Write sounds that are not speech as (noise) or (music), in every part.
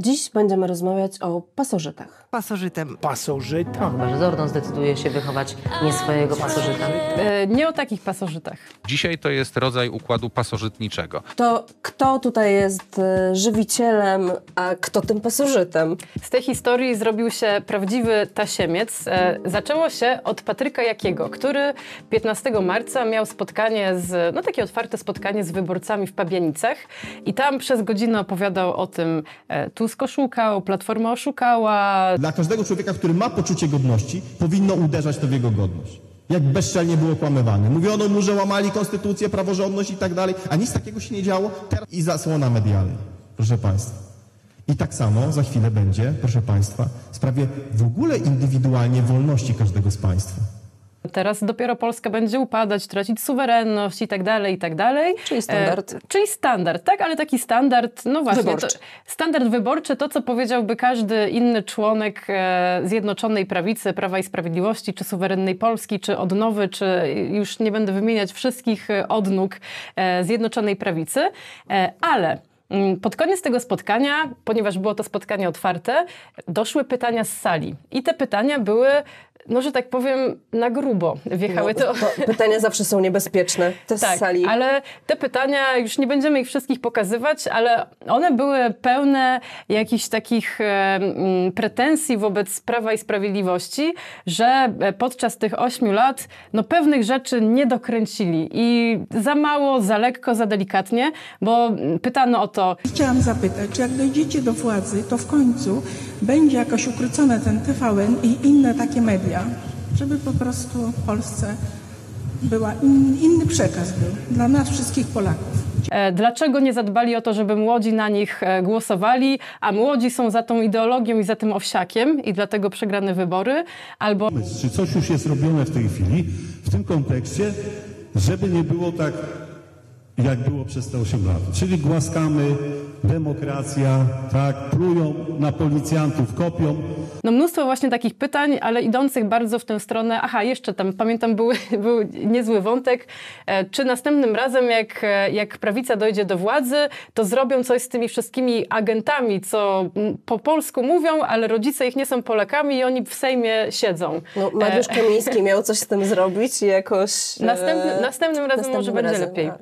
Dziś będziemy rozmawiać o pasożytach. Pasożytem. Pasożyta. Chyba, Zordon zdecyduje się wychować nie swojego pasożyta. E, nie o takich pasożytach. Dzisiaj to jest rodzaj układu pasożytniczego. To kto tutaj jest e, żywicielem, a kto tym pasożytem? Z tej historii zrobił się prawdziwy tasiemiec. E, zaczęło się od Patryka Jakiego, który 15 marca miał spotkanie z, no takie otwarte spotkanie z wyborcami w Pabianicach i tam przez godzinę opowiadał o tym, e, tu Tusk oszukał, Platforma oszukała. Dla każdego człowieka, który ma poczucie godności, powinno uderzać to w jego godność. Jak bezczelnie było kłamywane. Mówiono mu, że łamali konstytucję, praworządność i tak dalej, a nic takiego się nie działo. Teraz i zasłona medialna, proszę Państwa. I tak samo za chwilę będzie, proszę Państwa, w sprawie w ogóle indywidualnie wolności każdego z Państwa. Teraz dopiero Polska będzie upadać, tracić suwerenność i tak dalej, i tak dalej. Czyli standard. E, czyli standard, tak, ale taki standard, no właśnie. Wyborczy. To, standard wyborczy, to co powiedziałby każdy inny członek e, Zjednoczonej Prawicy, Prawa i Sprawiedliwości, czy suwerennej Polski, czy odnowy, czy już nie będę wymieniać wszystkich e, odnóg e, Zjednoczonej Prawicy, e, ale... Mm, pod koniec tego spotkania, ponieważ było to spotkanie otwarte, doszły pytania z sali. I te pytania były no że tak powiem, na grubo wjechały no, to. to. Pytania zawsze są niebezpieczne, te tak, z sali. ale te pytania, już nie będziemy ich wszystkich pokazywać, ale one były pełne jakichś takich pretensji wobec Prawa i Sprawiedliwości, że e, podczas tych ośmiu lat no pewnych rzeczy nie dokręcili i za mało, za lekko, za delikatnie, bo pytano o to. Chciałam zapytać, czy jak dojdziecie do władzy, to w końcu będzie jakoś ukrócone ten TVN i inne takie media, idea, żeby po prostu w Polsce była in, inny przekaz był dla nas wszystkich Polaków. E, dlaczego nie zadbali o to, żeby młodzi na nich e, głosowali, a młodzi są za tą ideologią i za tym owsiakiem i dlatego przegrane wybory? Albo. Czy coś już jest robione w tej chwili w tym kontekście, żeby nie było tak, jak było przez te 8 lat? Czyli głaskamy demokracja, tak, plują na policjantów, kopią. No mnóstwo właśnie takich pytań, ale idących bardzo w tę stronę, aha, jeszcze tam pamiętam był (laughs) niezły wątek, e, czy następnym razem jak, e, jak prawica dojdzie do władzy, to zrobią coś z tymi wszystkimi agentami, co po polsku mówią, ale rodzice ich nie są Polakami i oni w Sejmie siedzą. No, Mariusz e, Kamiński (laughs) miał coś z tym zrobić i jakoś... Następny, następnym razem następnym może razem, będzie lepiej. Tak.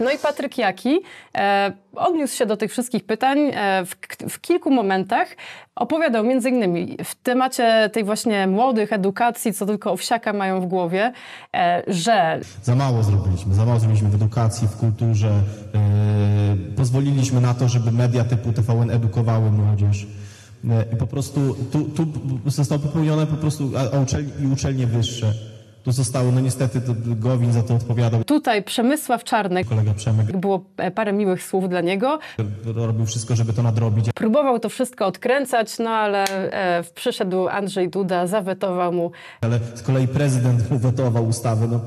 No i Patryk Jaki... E, odniósł się do tych wszystkich pytań e, w, w kilku momentach. Opowiadał między innymi w temacie tej właśnie młodych edukacji, co tylko owsiaka mają w głowie, e, że... Za mało zrobiliśmy, za mało zrobiliśmy w edukacji, w kulturze. E, pozwoliliśmy na to, żeby media typu TVN edukowały młodzież. Po prostu tu, tu zostało popełnione po prostu i uczelnie wyższe to zostało. No niestety to Gowin za to odpowiadał. Tutaj Przemysław Czarnek, kolega Przemek, było e, parę miłych słów dla niego. Robił wszystko, żeby to nadrobić. Próbował to wszystko odkręcać, no ale e, przyszedł Andrzej Duda, zawetował mu. Ale z kolei prezydent mu wetował ustawę, no,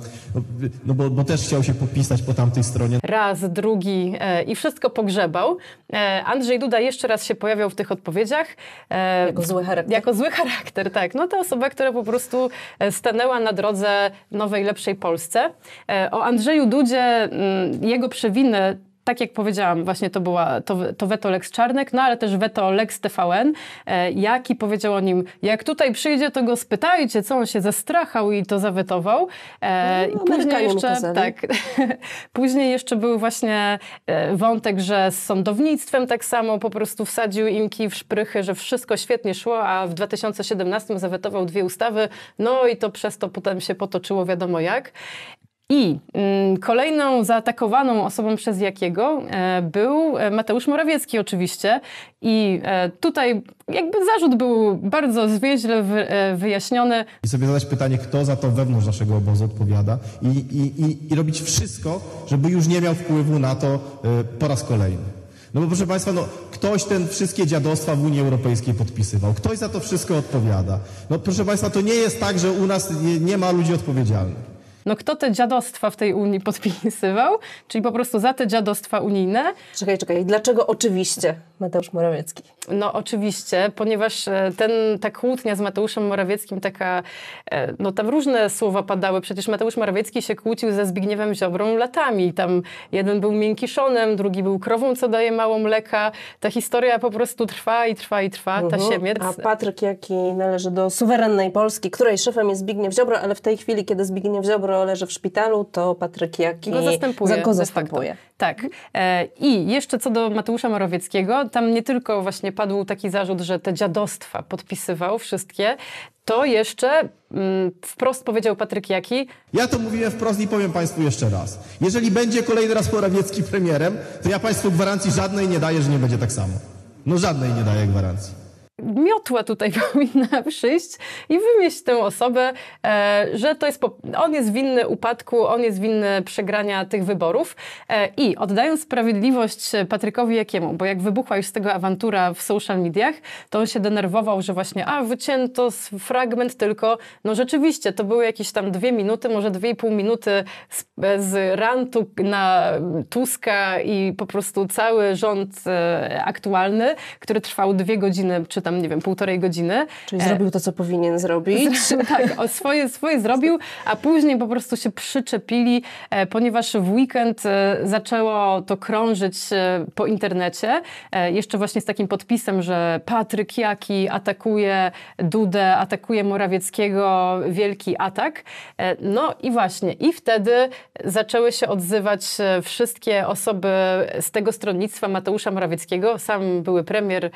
no bo, bo, też chciał się popisać po tamtej stronie. Raz, drugi e, i wszystko pogrzebał. E, Andrzej Duda jeszcze raz się pojawiał w tych odpowiedziach. E, jako zły charakter. Jako zły charakter, tak. No to osoba, która po prostu e, stanęła na drodze nowej, lepszej Polsce. E, o Andrzeju Dudzie, mm, jego przewinę tak jak powiedziałam, właśnie to była to, to weto Lex Czarnek, no ale też weto Lex TVN, e, jaki powiedział o nim, jak tutaj przyjdzie, to go spytajcie, co on się zestrachał i to zawetował. E, no, no, później jeszcze, tak, (laughs) później jeszcze był właśnie e, wątek, że z sądownictwem tak samo po prostu wsadził im kij w szprychy, że wszystko świetnie szło, a w 2017 zawetował dwie ustawy, no i to przez to potem się potoczyło wiadomo jak. I mm, kolejną zaatakowaną osobą przez Jakiego e, był e, Mateusz Morawiecki oczywiście i e, tutaj jakby zarzut był bardzo zwięźle wyjaśniony. I sobie zadać pytanie, kto za to wewnątrz naszego obozu odpowiada i, i, i, i robić wszystko, żeby już nie miał wpływu na to po raz kolejny. No bo proszę Państwa, no, ktoś ten wszystkie dziadostwa w Unii Europejskiej podpisywał. Ktoś za to wszystko odpowiada. No proszę Państwa, to nie jest tak, że u nas nie, nie ma ludzi odpowiedzialnych no kto te dziadostwa w tej Unii podpisywał, czyli po prostu za te dziadostwa unijne. Czekaj, czekaj, dlaczego oczywiście Mateusz Morawiecki? No oczywiście, ponieważ e, ten, ta kłótnia z Mateuszem Morawieckim, taka, e, no tam różne słowa padały, przecież Mateusz Morawiecki się kłócił ze Zbigniewem Ziobrą latami, tam jeden był miękiszonem, drugi był krową, co daje mało mleka, ta historia po prostu trwa i trwa i trwa, mhm. ta siemiec. A Patryk Jaki należy do suwerennej Polski, której szefem jest Zbigniew Ziobro, ale w tej chwili, kiedy Zbigniew Ziobro leży w szpitalu, to Patryk Jaki go zastępuje. Go zastępuje. Tak. E, I jeszcze co do Mateusza Morawieckiego, tam nie tylko właśnie padł taki zarzut, że te dziadostwa podpisywał wszystkie, to jeszcze mm, wprost powiedział Patryk Jaki. Ja to mówiłem wprost i powiem Państwu jeszcze raz. Jeżeli będzie kolejny raz Morawiecki premierem, to ja Państwu gwarancji żadnej nie daję, że nie będzie tak samo. No żadnej nie daję gwarancji miotła tutaj (laughs) powinna przyjść i wymieść tę osobę, e, że to jest, on jest winny upadku, on jest winny przegrania tych wyborów. E, I oddając sprawiedliwość Patrykowi Jakiemu, bo jak wybuchła już z tego awantura w social mediach, to on się denerwował, że właśnie, a wycięto fragment tylko, no rzeczywiście, to były jakieś tam dwie minuty, może dwie i pół minuty z, z rantu na Tuska i po prostu cały rząd e, aktualny, który trwał dwie godziny, czy tam, nie wiem, półtorej godziny. Czyli zrobił e, to, co powinien zrobić. (laughs) Tak. tak, swoje, swoje zrobił, a później po prostu się przyczepili, e, ponieważ w weekend e, zaczęło to krążyć po internecie. Jeszcze właśnie z takim podpisem, że Patryk Jaki atakuje Dudę, atakuje Morawieckiego, wielki atak. No i właśnie, i wtedy zaczęły się odzywać wszystkie osoby z tego stronnictwa Mateusza Morawieckiego. Sam były premier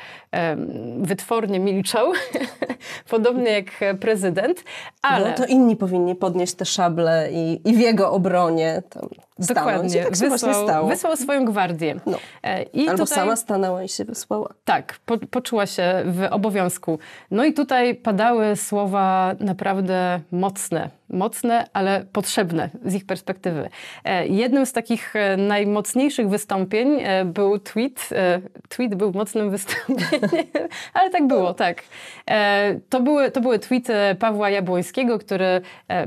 wytworzył potwornie milczał, (laughs) podobnie jak prezydent, ale... No to inni powinni podnieść te szable i, i w jego obronie tam Dokładnie. Tak wysłał, wysłał, swoją gwardię. No. E, I Albo tutaj... sama stanęła i się wysłała. Tak, po, poczuła się w obowiązku. No i tutaj padały słowa naprawdę mocne mocne, ale potrzebne z ich perspektywy. E, jednym z takich e, najmocniejszych wystąpień e, był tweet. Tweet był mocnym (laughs) wystąpieniem, ale tak było, tak. To były, to były tweety Pawła Jabłońskiego, który,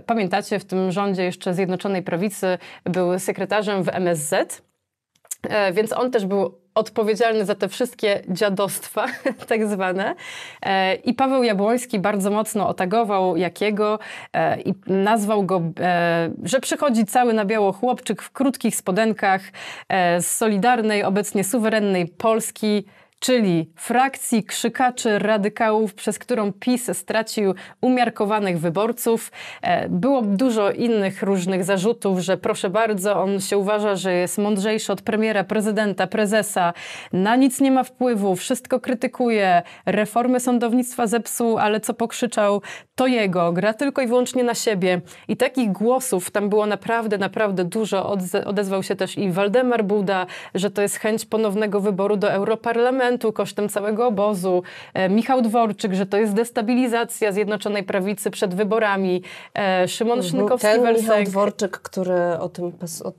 pamiętacie, w tym rządzie jeszcze Zjednoczonej Prawicy był sekretarzem w MSZ, więc on też był odpowiedzialny za te wszystkie dziadostwa, (laughs) tak zwane. E, I Paweł Jabłoński bardzo mocno otagował Jakiego e, i nazwał go, e, że przychodzi cały na biało chłopczyk w krótkich spodenkach z solidarnej, obecnie suwerennej Polski czyli frakcji krzykaczy radykałów, przez którą PiS stracił umiarkowanych wyborców. E, było dużo innych różnych zarzutów, że proszę bardzo, on się uważa, że jest mądrzejszy od premiera, prezydenta, prezesa, na nic nie ma wpływu, wszystko krytykuje, reformy sądownictwa zepsuł, ale co pokrzyczał, to jego, gra tylko i wyłącznie na siebie. I takich głosów tam było naprawdę, naprawdę dużo. Odezwał się też i Waldemar Buda, że to jest chęć ponownego wyboru do Europarlamentu, parlamentu, kosztem całego obozu. E, Michał Dworczyk, że to jest destabilizacja Zjednoczonej Prawicy przed wyborami. E, Szymon Szymon mhm. Szymkowski Ten Michał Dworczyk, który o tym, o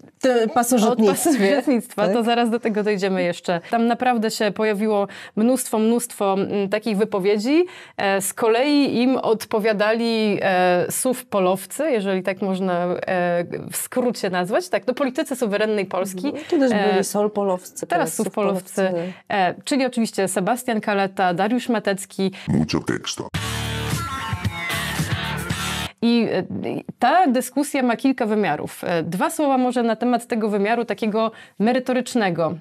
pasożytnictwie. Od pasożytnictwa, tak? to zaraz do tego dojdziemy jeszcze. Tam naprawdę się pojawiło mnóstwo, mnóstwo mm, takich wypowiedzi. E, z kolei im odpowiadali e, sów polowcy, jeżeli tak można e, w skrócie nazwać, tak, no politycy suwerennej Polski. Kiedyś mhm. też byli sol polowcy. Tak, teraz sów polowcy, czyli oczywiście Sebastian Kaleta, Dariusz Matecki. Mucho teksto. E, I ta dyskusja ma kilka wymiarów. E, dwa słowa może na temat tego wymiaru takiego merytorycznego.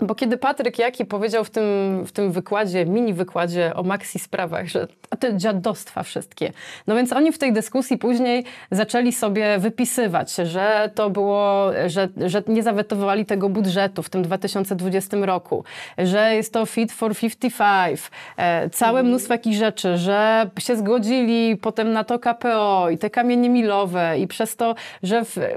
Bo kiedy Patryk Jaki powiedział w tym, w tym wykładzie, mini wykładzie o maxi sprawach, że te dziadostwa wszystkie. No więc oni w tej dyskusji później zaczęli sobie wypisywać, że to było, że, że nie zawetowali tego budżetu w tym 2020 roku, że jest to Fit for 55, e, całe mm. mnóstwo takich rzeczy, że się zgodzili potem na to KPO i te kamienie milowe i przez to, że w, e,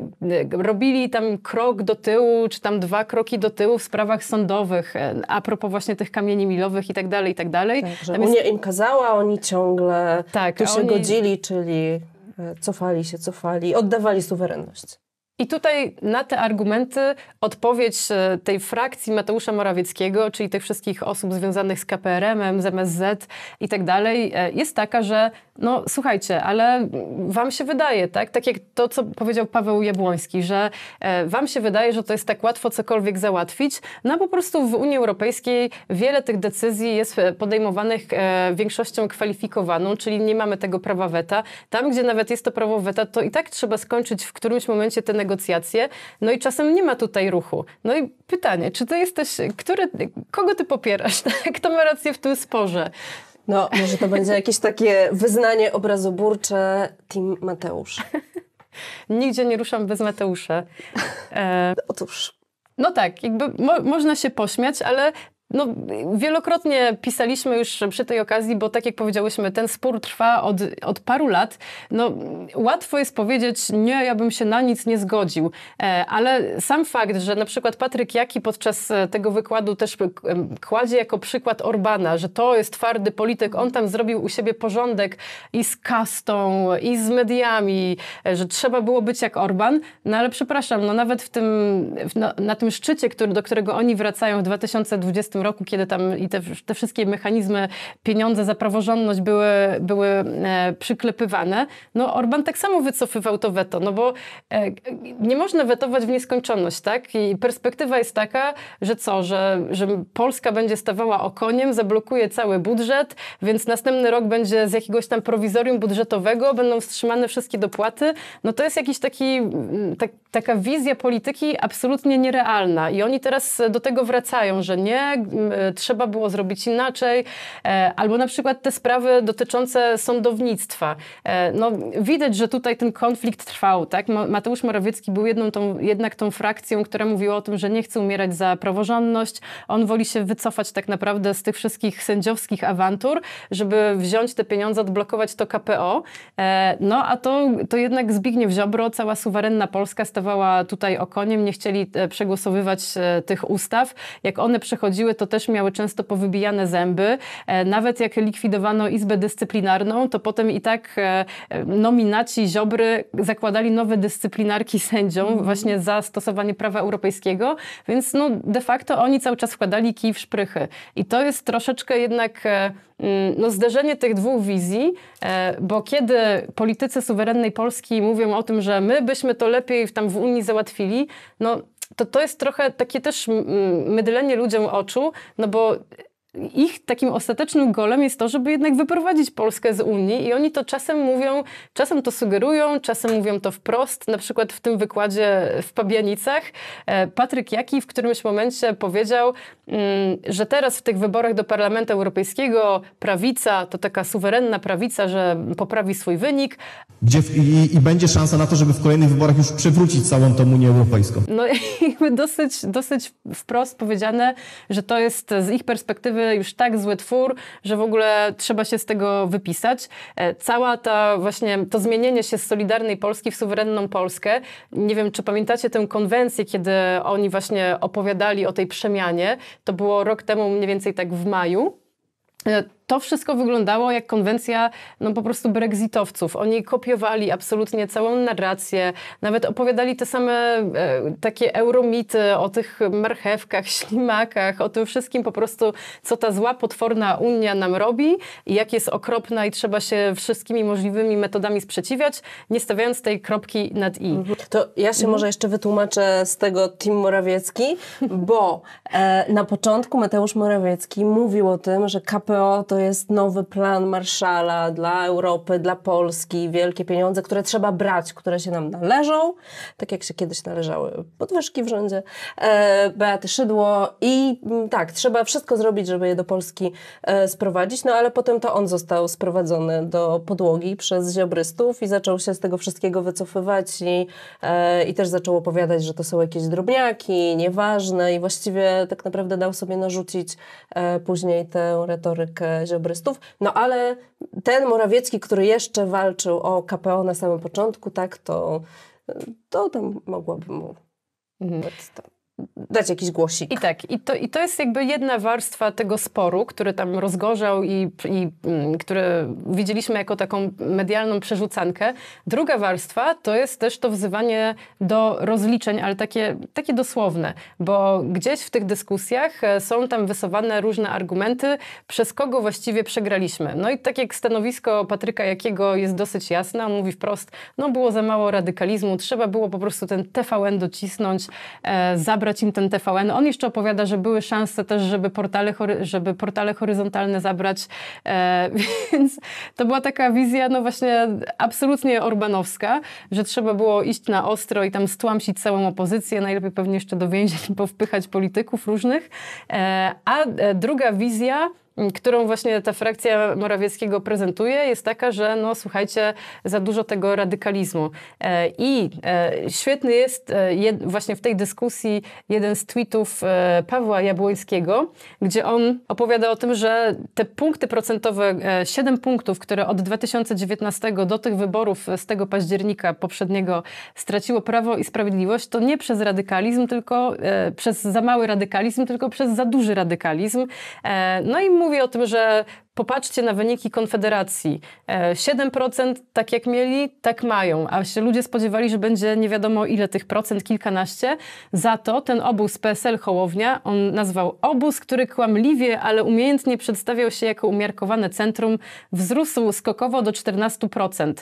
robili tam krok do tyłu, czy tam dwa kroki do tyłu w sprawach sądowych, sądowych, e, a propos właśnie tych kamieni milowych i tak dalej, i tak dalej. Tak, Unia im kazała, oni ciągle tak, tu się oni... godzili, czyli e, cofali się, cofali, oddawali suwerenność. I tutaj na te argumenty odpowiedź e, tej frakcji Mateusza Morawieckiego, czyli tych wszystkich osób związanych z KPRM-em, z MSZ i tak dalej, jest taka, że no słuchajcie, ale wam się wydaje, tak? Tak jak to, co powiedział Paweł Jabłoński, że e, wam się wydaje, że to jest tak łatwo cokolwiek załatwić. No po prostu w Unii Europejskiej wiele tych decyzji jest e, podejmowanych e, większością kwalifikowaną, czyli nie mamy tego prawa weta. Tam, gdzie nawet jest to prawo weta, to i tak trzeba skończyć w którymś momencie te negocjacje. No i czasem nie ma tutaj ruchu. No i pytanie, czy ty jesteś, który, kogo ty popierasz? (laughs) Tak? Kto ma rację w tym sporze? No, może to będzie jakieś takie wyznanie obrazoburcze Team Mateusz. (laughs) Nigdzie nie ruszam bez Mateusza. E... Otóż. No tak, jakby mo można się pośmiać, ale no, wielokrotnie pisaliśmy już przy tej okazji, bo tak jak powiedziałyśmy, ten spór trwa od, od paru lat. No, łatwo jest powiedzieć, nie, ja bym się na nic nie zgodził, e, ale sam fakt, że na przykład Patryk Jaki podczas e, tego wykładu też e, kładzie jako przykład Orbana, że to jest twardy polityk, on tam zrobił u siebie porządek i z kastą, i z mediami, że trzeba było być jak Orban, no ale przepraszam, no nawet w tym, na, na tym szczycie, który, do którego oni wracają w 2020 roku, kiedy tam i te, te wszystkie mechanizmy, pieniądze za praworządność były, były e, przyklepywane, no Orban tak samo wycofywał to weto, no bo e, nie można wetować w nieskończoność, tak? I perspektywa jest taka, że co, że, że Polska będzie stawała okoniem, zablokuje cały budżet, więc następny rok będzie z jakiegoś tam prowizorium budżetowego, będą wstrzymane wszystkie dopłaty, no to jest jakiś taki, mm, tak, taka wizja polityki absolutnie nierealna i oni teraz do tego wracają, że nie, E, trzeba było zrobić inaczej, e, albo na przykład te sprawy dotyczące sądownictwa. E, no, widać, że tutaj ten konflikt trwał. Tak? Mateusz Morawiecki był jedną tą, jednak tą frakcją, która mówiła o tym, że nie chce umierać za praworządność. On woli się wycofać tak naprawdę z tych wszystkich sędziowskich awantur, żeby wziąć te pieniądze, odblokować to KPO. No a to, to jednak Zbigniew Ziobro, cała suwerenna Polska stawała tutaj okoniem, nie chcieli przegłosowywać tych ustaw. Jak one przechodziły, to też miały często powybijane zęby. E, nawet jak likwidowano Izbę Dyscyplinarną, to potem i tak e, e, nominaci Ziobry zakładali nowe dyscyplinarki (laughs) sędziom mm. właśnie za stosowanie prawa europejskiego, więc no, de facto oni cały czas wkładali kij w szprychy. I to jest troszeczkę jednak mm, no, zderzenie tych dwóch wizji, bo kiedy politycy suwerennej Polski mówią o tym, że my byśmy to lepiej w, tam w Unii załatwili, no to to jest trochę takie też mm, mm, mydlenie ludziom oczu, no bo ich takim ostatecznym golem jest to, żeby jednak wyprowadzić Polskę z Unii i oni to czasem mówią, czasem to sugerują, czasem mówią to wprost. Na przykład w tym wykładzie w Pabianicach e, Patryk Jaki w którymś momencie powiedział, mm, że teraz w tych wyborach do Parlamentu Europejskiego prawica to taka suwerenna prawica, że poprawi swój wynik, gdzie w, i, i, będzie szansa na to, żeby w kolejnych wyborach już przewrócić całą tą Unię Europejską. No jakby dosyć, dosyć wprost powiedziane, że to jest z ich perspektywy już tak zły twór, że w ogóle trzeba się z tego wypisać. E, cała ta właśnie, to zmienienie się z Solidarnej Polski w suwerenną Polskę. Nie wiem, czy pamiętacie tę konwencję, kiedy oni właśnie opowiadali o tej przemianie. To było rok temu mniej więcej tak w maju e, to wszystko wyglądało jak konwencja no, po prostu brexitowców. Oni kopiowali absolutnie całą narrację, nawet opowiadali te same e, takie euromity o tych marchewkach, (laughs) ślimakach, o tym wszystkim po prostu, co ta zła, potworna Unia nam robi i jak jest okropna i trzeba się wszystkimi możliwymi metodami sprzeciwiać, nie stawiając tej kropki nad i. Mhm. To ja się mhm. może jeszcze wytłumaczę z tego Tim Morawiecki, bo e, na początku Mateusz Morawiecki mówił o tym, że KPO to to jest nowy plan Marszala dla Europy, dla Polski, wielkie pieniądze, które trzeba brać, które się nam należą, tak jak się kiedyś należały podwyżki w rządzie e, Beaty Szydło i mm, tak, trzeba wszystko zrobić, żeby je do Polski e, sprowadzić, no ale potem to on został sprowadzony do podłogi przez ziobrystów i zaczął się z tego wszystkiego wycofywać i, e, i też zaczął opowiadać, że to są jakieś drobniaki, nieważne i właściwie tak naprawdę dał sobie narzucić e, później tę retorykę ziobryztów, no ale ten Morawiecki, który jeszcze walczył o KPO na samym początku, tak, to, to tam mogłoby mu... Mhm. Tak dać jakiś głosik. I tak, i to, i to jest jakby jedna warstwa tego sporu, który tam rozgorzał i, i m, mm, który widzieliśmy jako taką medialną przerzucankę. Druga warstwa to jest też to wzywanie do rozliczeń, ale takie, takie dosłowne, bo gdzieś w tych dyskusjach e, są tam wysuwane różne argumenty, przez kogo właściwie przegraliśmy. No i tak jak stanowisko Patryka Jakiego jest dosyć jasne, on mówi wprost, no było za mało radykalizmu, trzeba było po prostu ten TVN docisnąć, e, zabrać zabrać im ten TVN. On jeszcze opowiada, że były szanse też, żeby portale, żeby portale horyzontalne zabrać, e, (laughs) więc to była taka wizja, no właśnie absolutnie orbanowska, że trzeba było iść na ostro i tam stłamsić całą opozycję, najlepiej pewnie jeszcze do więzień (laughs) wpychać polityków różnych. E, a e, druga wizja, którą właśnie ta frakcja Morawieckiego prezentuje, jest taka, że no słuchajcie, za dużo tego radykalizmu. E, I e, świetny jest e, właśnie w tej dyskusji jeden z tweetów Pawła Jabłońskiego, gdzie on opowiada o tym, że te punkty procentowe, 7 punktów, które od 2019 do tych wyborów z tego października poprzedniego straciło Prawo i Sprawiedliwość, to nie przez radykalizm, tylko przez za mały radykalizm, tylko przez za duży radykalizm. No i mu mówię o tym, że Popatrzcie na wyniki Konfederacji. 7% e, tak jak mieli, tak mają, a się ludzie spodziewali, że będzie nie wiadomo ile tych procent, kilkanaście. Za to ten obóz PSL-Hołownia, on nazwał obóz, który kłamliwie, ale umiejętnie przedstawiał się jako umiarkowane centrum, wzrósł skokowo do 14%.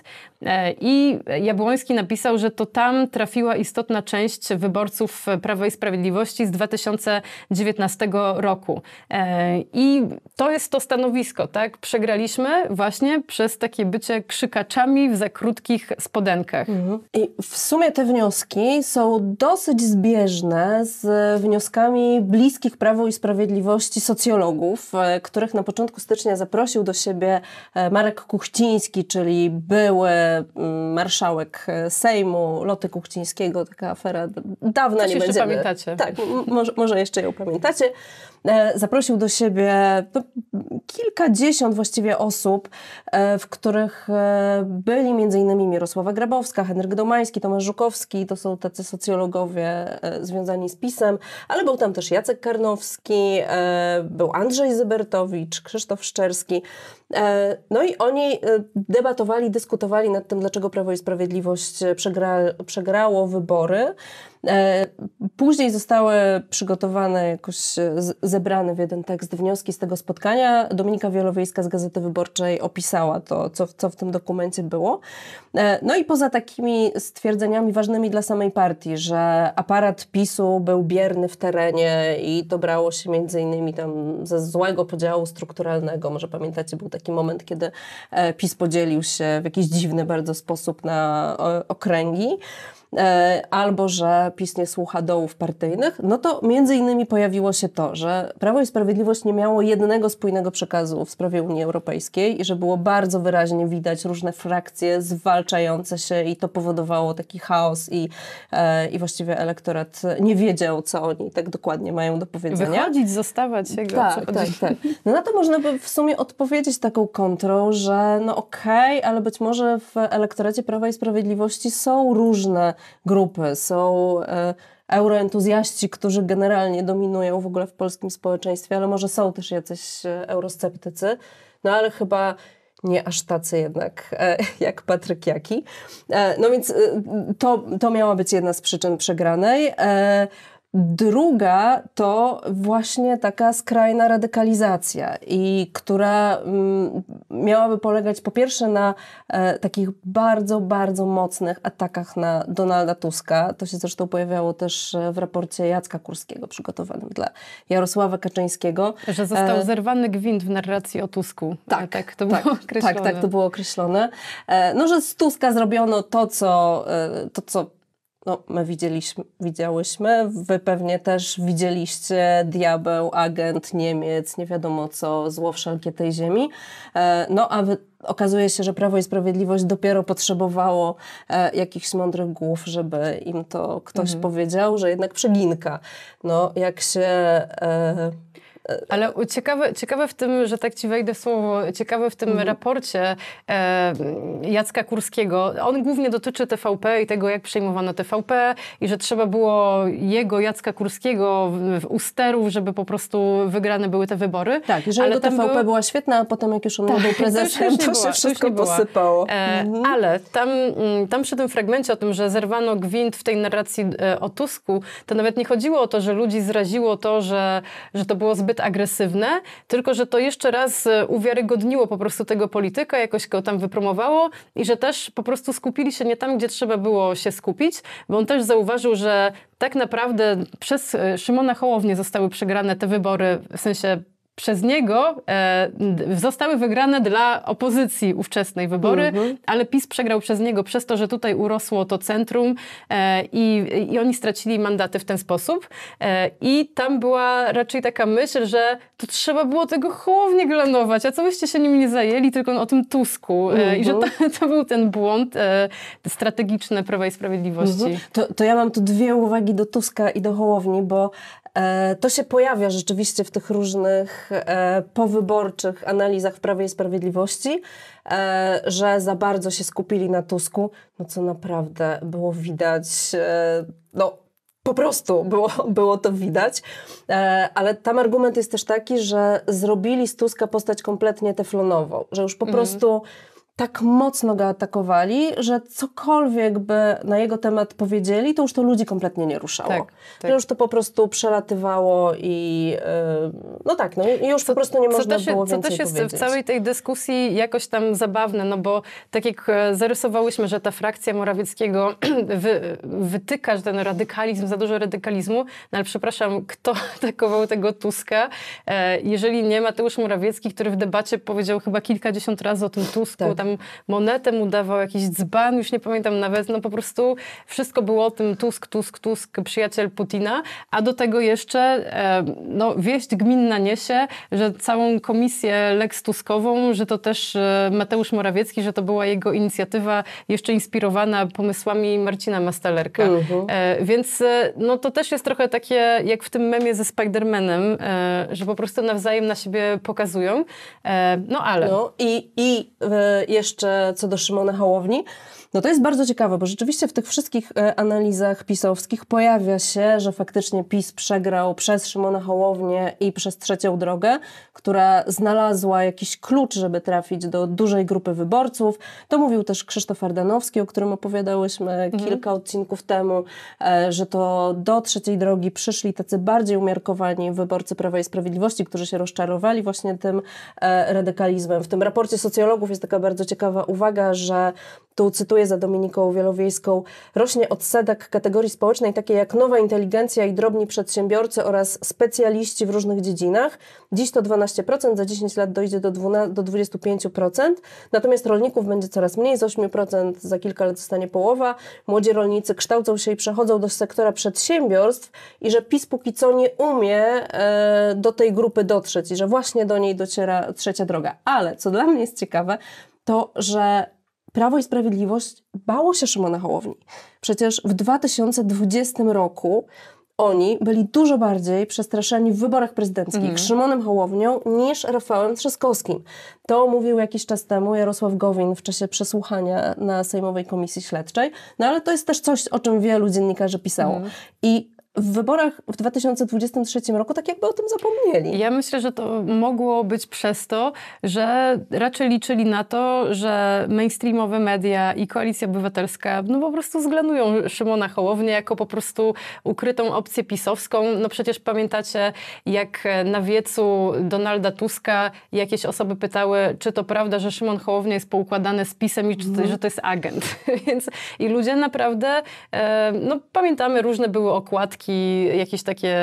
E, I Jabłoński napisał, że to tam trafiła istotna część wyborców Prawa i Sprawiedliwości z 2019 roku. E, I to jest to stanowisko tak? Przegraliśmy właśnie przez takie bycie krzykaczami w za krótkich spodenkach. Mhm. I w sumie te wnioski są dosyć zbieżne z wnioskami bliskich Prawo i Sprawiedliwości socjologów, e, których na początku stycznia zaprosił do siebie e, Marek Kuchciński, czyli były mm, marszałek e, Sejmu, Loty Kuchcińskiego, taka afera dawna Coś nie jeszcze będziemy. pamiętacie. Tak, może, może jeszcze ją pamiętacie. E, zaprosił do siebie no, kilkadziesiąt właściwie osób, e, w których e, byli m.in. Mirosława Grabowska, Henryk Domański, Tomasz Żukowski, to są tacy socjologowie związani z PiSem, ale był tam też Jacek Karnowski, był Andrzej Zybertowicz, Krzysztof Szczerski. No i oni debatowali, dyskutowali nad tym, dlaczego Prawo i Sprawiedliwość przegra, przegrało wybory. E, później zostały przygotowane, jakoś e, zebrane w jeden tekst wnioski z tego spotkania. Dominika Wielowiejska z Gazety Wyborczej opisała to, co, co w tym dokumencie było. E, no i poza takimi stwierdzeniami ważnymi dla samej partii, że aparat PiSu był bierny w terenie i to brało się między innymi tam ze złego podziału strukturalnego. Może pamiętacie, był taki moment, kiedy PiS podzielił się w jakiś dziwny bardzo sposób na okręgi. E, albo że PiS nie słucha dołów partyjnych, no to między innymi pojawiło się to, że Prawo i Sprawiedliwość nie miało jednego spójnego przekazu w sprawie Unii Europejskiej i że było bardzo wyraźnie widać różne frakcje zwalczające się i to powodowało taki chaos i, e, i właściwie elektorat nie wiedział, co oni tak dokładnie mają do powiedzenia. Wychodzić, zostawać się Tak, tak, tak. No na to można by w sumie odpowiedzieć taką kontrą, że no okej, okay, ale być może w elektoracie Prawa i Sprawiedliwości są różne grupy, są e, euroentuzjaści, którzy generalnie dominują w ogóle w polskim społeczeństwie, ale może są też jacyś e, eurosceptycy, no ale chyba nie aż tacy jednak e, (laughs) jak Patryk Jaki. No więc to, to miała być jedna z przyczyn przegranej. Druga to właśnie taka skrajna radykalizacja, i która mm, miałaby polegać po pierwsze na e, takich bardzo, bardzo mocnych atakach na Donalda Tuska. To się zresztą pojawiało też e, w raporcie Jacka Kurskiego przygotowanym dla Jarosława Kaczyńskiego. Że został e, zerwany gwint w narracji o Tusku. Tak, tak to tak, było tak, tak określone. Tak, tak, to było określone. no, że z Tuska zrobiono to, co, to, co no, my widzieliśmy, widziałyśmy, wy pewnie też widzieliście diabeł, agent, Niemiec, nie wiadomo co, zło wszelkie tej ziemi. E, no a wy, okazuje się, że Prawo i Sprawiedliwość dopiero potrzebowało e, jakichś mądrych głów, żeby im to ktoś mhm. powiedział, że jednak przeginka. No jak się e, ale ciekawe, ciekawe w tym, że tak ci wejdę w słowo, ciekawe w tym mhm. raporcie e, Jacka Kurskiego, on głównie dotyczy TVP i tego, jak przejmowano TVP i że trzeba było jego, Jacka Kurskiego, w usterów, żeby po prostu wygrane były te wybory. Tak, jeżeli ale TVP był... była świetna, a potem jak już on tak, był (laughs) prezesem, to, to, się wszystko posypało. E, mhm. Ale tam, mm, tam przy tym fragmencie o tym, że zerwano gwint w tej narracji e, o Tusku, to nawet nie chodziło o to, że ludzi zraziło to, że, że to było zbyt zbyt agresywne, tylko że to jeszcze raz e, uwiarygodniło po prostu tego polityka, jakoś go tam wypromowało i że też po prostu skupili się nie tam, gdzie trzeba było się skupić, bo on też zauważył, że tak naprawdę przez e, Szymona Hołownię zostały przegrane te wybory, w sensie przez niego e, zostały wygrane dla opozycji ówczesnej wybory, mhm. ale PiS przegrał przez niego przez to, że tutaj urosło to centrum e, i, i oni stracili mandaty w ten sposób. E, I tam była raczej taka myśl, że to trzeba było tego chłownie glanować, a co byście się nim nie zajęli, tylko o tym Tusku. E, I że mhm. to, (laughs) to, był ten błąd e, strategiczny Prawa i Sprawiedliwości. Mhm. To, to, ja mam tu dwie uwagi do Tuska i do Hołowni, bo E, to się pojawia rzeczywiście w tych różnych e, powyborczych analizach w Prawie i Sprawiedliwości, e, że za bardzo się skupili na Tusku, no co naprawdę było widać, no po prostu było, (laughs) było to widać. Ale tam argument jest też taki, że zrobili z Tuska postać kompletnie teflonową, że już po mhm. prostu tak mocno go atakowali, że cokolwiek by na jego temat powiedzieli, to już to ludzi kompletnie nie ruszało. Tak, tak. już to po prostu przelatywało i yy, no tak, no już co, po prostu nie można się, było więcej Co to jest powiedzieć. w całej tej dyskusji jakoś tam zabawne, no bo tak jak e, zarysowałyśmy, że ta frakcja Morawieckiego (clears throat) wy, wytyka, że ten radykalizm, za dużo radykalizmu, no ale przepraszam, kto (laughs) atakował tego Tuska, e, jeżeli nie Mateusz Morawiecki, który w debacie powiedział chyba kilkadziesiąt razy o tym Tusku, tak tam monetę mu dawał, jakiś dzban, już nie pamiętam nawet, no po prostu wszystko było o tym Tusk, Tusk, Tusk, przyjaciel Putina, a do tego jeszcze e, no, wieść gminna niesie, że całą komisję Lex Tuskową, że to też e, Mateusz Morawiecki, że to była jego inicjatywa jeszcze inspirowana pomysłami Marcina Mastalerka. Mhm. E, więc no, to też jest trochę takie jak w tym memie ze Spidermanem, że po prostu nawzajem na siebie pokazują. No ale... No i, i jeszcze co do Szymona Hołowni. No to jest bardzo ciekawe, bo rzeczywiście w tych wszystkich e, analizach pisowskich pojawia się, że faktycznie PiS przegrał przez Szymona Hołownię i przez Trzecią Drogę, która znalazła jakiś klucz, żeby trafić do dużej grupy wyborców. To mówił też Krzysztof Ardanowski, o którym opowiadałyśmy mhm. kilka odcinków temu, e, że to do Trzeciej Drogi przyszli tacy bardziej umiarkowani wyborcy Prawa i Sprawiedliwości, którzy się rozczarowali właśnie tym e, radykalizmem. W tym raporcie socjologów jest taka bardzo ciekawa uwaga, że tu cytuję za Dominiką Wielowiejską, rośnie odsetek kategorii społecznej, takie jak nowa inteligencja i drobni przedsiębiorcy oraz specjaliści w różnych dziedzinach. Dziś to 12%, za 10 lat dojdzie do, 12, do 25%, natomiast rolników będzie coraz mniej, z 8% za kilka lat zostanie połowa. Młodzi rolnicy kształcą się i przechodzą do sektora przedsiębiorstw i że PiS póki co nie umie e, do tej grupy dotrzeć i że właśnie do niej dociera trzecia droga. Ale co dla mnie jest ciekawe, to, że Prawo i Sprawiedliwość bało się Szymona Hołowni. Przecież w 2020 roku oni byli dużo bardziej przestraszeni w wyborach prezydenckich mm. Szymonem Hołownią niż Rafałem Trzaskowskim. To mówił jakiś czas temu Jarosław Gowin w czasie przesłuchania na Sejmowej Komisji Śledczej. No ale to jest też coś, o czym wielu dziennikarzy pisało. Mm. I w wyborach w 2023 roku tak jakby o tym zapomnieli. Ja myślę, że to mogło być przez to, że raczej liczyli na to, że mainstreamowe media i koalicja obywatelska no po prostu zglanują Szymona Hołownię jako po prostu ukrytą opcję pisowską. No przecież pamiętacie, jak na wiecu Donalda Tuska jakieś osoby pytały, czy to prawda, że Szymon Hołownia jest poukładany z pisem i czy, mm. że to jest agent. (laughs) Więc i ludzie naprawdę, e, no pamiętamy, różne były okładki taki, jakieś takie,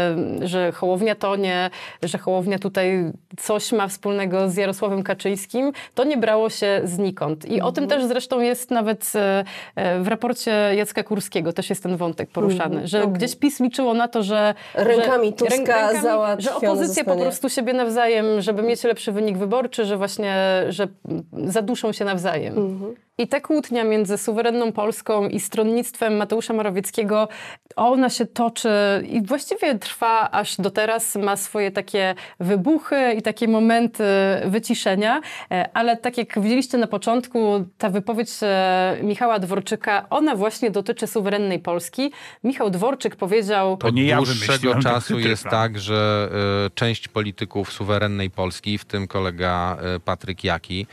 że Hołownia to nie, że Hołownia tutaj coś ma wspólnego z Jarosławem Kaczyńskim, to nie brało się znikąd. I mhm. o tym mhm. też zresztą jest nawet e, e, w raporcie Jacka Kurskiego, też jest ten wątek poruszany, mhm. że okay. Mhm. gdzieś PiS liczyło na to, że... Rękami że, Tuska ręk, Że opozycja po prostu siebie nawzajem, żeby mieć lepszy wynik wyborczy, że właśnie, że zaduszą się nawzajem. Mhm. I ta kłótnia między suwerenną Polską i stronnictwem Mateusza Morawieckiego, ona się toczy i właściwie trwa aż do teraz, ma swoje takie wybuchy i takie momenty wyciszenia, e, ale tak jak widzieliście na początku, ta wypowiedź e, Michała Dworczyka, ona właśnie dotyczy suwerennej Polski. Michał Dworczyk powiedział... To nie ja dłuższego czasu jest tak, że e, część polityków suwerennej Polski, w tym kolega Patryk Jaki,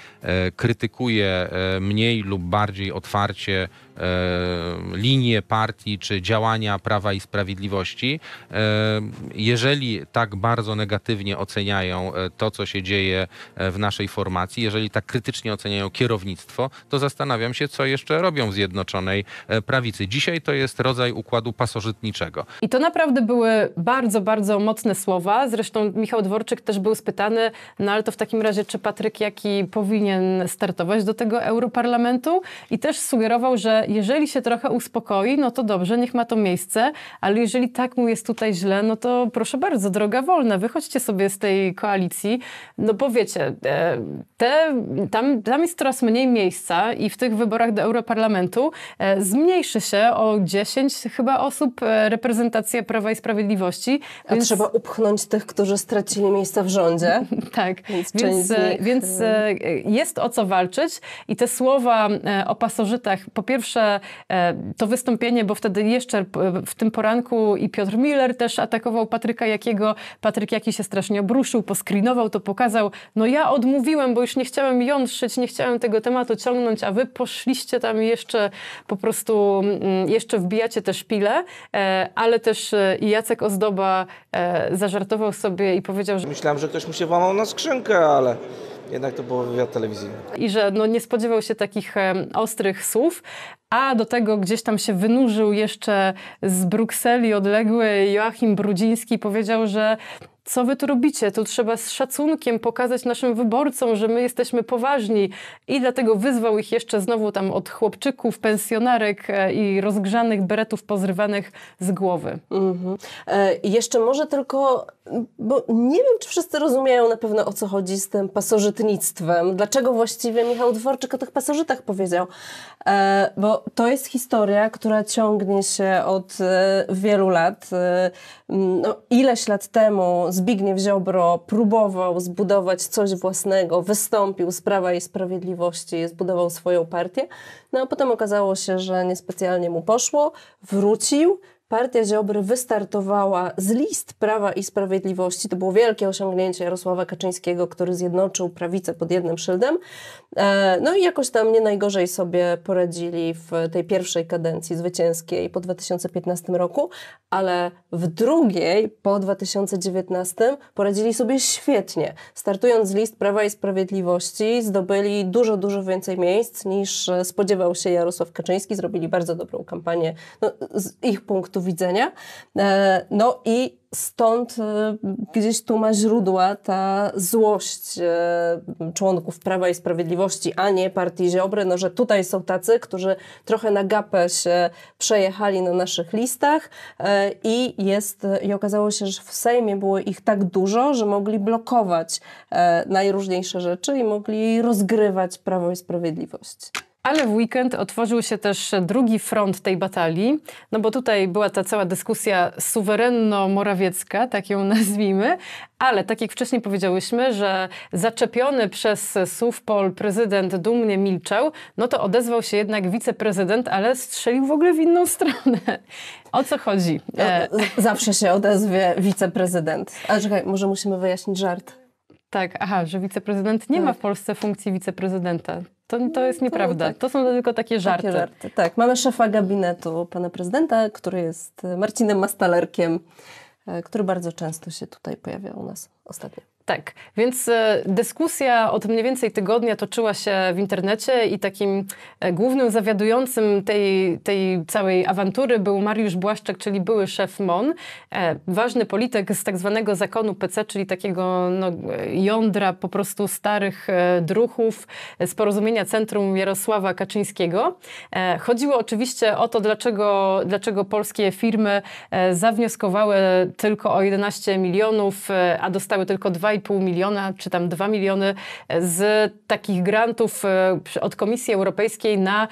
krytykuje mnie mniej lub bardziej otwarcie e, linie partii czy działania Prawa i Sprawiedliwości. E, jeżeli tak bardzo negatywnie oceniają e, to, co się dzieje w naszej formacji, jeżeli tak krytycznie oceniają kierownictwo, to zastanawiam się, co jeszcze robią w Zjednoczonej Prawicy. Dzisiaj to jest rodzaj układu pasożytniczego. I to naprawdę były bardzo, bardzo mocne słowa. Zresztą Michał Dworczyk też był spytany, no ale to w takim razie, czy Patryk Jaki powinien startować do tego europarlamentu? parlamentu i też sugerował, że jeżeli się trochę uspokoi, no to dobrze, niech ma to miejsce, ale jeżeli tak mu jest tutaj źle, no to proszę bardzo, droga wolna, wychodźcie sobie z tej koalicji, no bo wiecie, e, te, tam, tam jest coraz mniej miejsca i w tych wyborach do Europarlamentu e, zmniejszy się o 10 chyba osób e, reprezentacja Prawa i Sprawiedliwości. A więc... trzeba upchnąć tych, którzy stracili miejsca w rządzie. (laughs) tak, więc, więc, więc jest o co walczyć i te słowa E, o pasożytach. Po pierwsze, e, to wystąpienie, bo wtedy jeszcze e, w tym poranku i Piotr Miller też atakował Patryka Jakiego. Patryk Jaki się strasznie obruszył, poskrinował to, pokazał. No ja odmówiłem, bo już nie chciałem jątrzyć, nie chciałem tego tematu ciągnąć, a wy poszliście tam jeszcze po prostu, mm, jeszcze wbijacie te szpile, ale też Jacek Ozdoba zażartował sobie i powiedział, że... Myślałem, że ktoś mu się włamał na skrzynkę, ale... Jednak to był wywiad telewizyjny. I że no, nie spodziewał się takich ostrych słów, a do tego gdzieś tam się wynurzył jeszcze z Brukseli odległy Joachim Brudziński, powiedział, że co wy tu robicie? Tu trzeba z szacunkiem pokazać naszym wyborcom, że my jesteśmy poważni. I dlatego wyzwał ich jeszcze znowu tam od chłopczyków, pensjonarek e, i rozgrzanych beretów pozrywanych z głowy. Mhm. E, jeszcze może tylko, bo nie wiem, czy wszyscy rozumieją na pewno o co chodzi z tym pasożytnictwem. Dlaczego właściwie Michał Dworczyk o tych pasożytach powiedział? E, bo to jest historia, która ciągnie się od e, wielu lat. E, no, ileś lat temu z Zbigniew Ziobro próbował zbudować coś własnego, wystąpił z Prawa i Sprawiedliwości, zbudował swoją partię, no a potem okazało się, że niespecjalnie mu poszło, wrócił, partia Ziobry wystartowała z list Prawa i Sprawiedliwości. To było wielkie osiągnięcie Jarosława Kaczyńskiego, który zjednoczył prawicę pod jednym szyldem. E, no i jakoś tam nie najgorzej sobie poradzili w tej pierwszej kadencji zwycięskiej po 2015 roku, ale w drugiej po 2019 poradzili sobie świetnie. Startując z list Prawa i Sprawiedliwości zdobyli dużo, dużo więcej miejsc niż spodziewał się Jarosław Kaczyński. Zrobili bardzo dobrą kampanię no, z ich punktu punktu widzenia. E, no i stąd e, gdzieś tu ma źródła ta złość e, członków Prawa i Sprawiedliwości, a nie partii Ziobry, no że tutaj są tacy, którzy trochę na gapę się przejechali na naszych listach i jest, i okazało się, że w Sejmie było ich tak dużo, że mogli blokować najróżniejsze rzeczy i mogli rozgrywać Prawo i Sprawiedliwość. Ale w weekend otworzył się też drugi front tej batalii, no bo tutaj była ta cała dyskusja suwerenno-morawiecka, tak ją (laughs) nazwijmy, ale tak jak wcześniej powiedziałyśmy, że zaczepiony przez Suwpol prezydent dumnie milczał, no to odezwał się jednak wiceprezydent, ale strzelił w ogóle w inną stronę. (laughs) O co chodzi? No, e, zawsze się odezwie wiceprezydent. Ale czekaj, może musimy wyjaśnić żart. Tak, aha, że wiceprezydent nie tak. ma w Polsce funkcji wiceprezydenta. To, to jest no, nieprawda. To, tak. to są tylko takie żarty. Takie żarty. Tak, mamy szefa gabinetu pana prezydenta, który jest Marcinem Mastalerkiem, e, który bardzo często się tutaj pojawia u nas ostatnio. Tak, więc e, dyskusja od mniej więcej tygodnia toczyła się w internecie i takim e, głównym zawiadującym tej, tej całej awantury był Mariusz Błaszczak, czyli były szef MON, e, ważny polityk z tak zwanego zakonu PC, czyli takiego no, jądra po prostu starych druchów z porozumienia Centrum Jarosława Kaczyńskiego. Chodziło oczywiście o to, dlaczego, dlaczego polskie firmy zawnioskowały tylko o 11 milionów, a dostały tylko 2,5 2,5 miliona czy tam 2 miliony e, z takich grantów e, od Komisji Europejskiej na,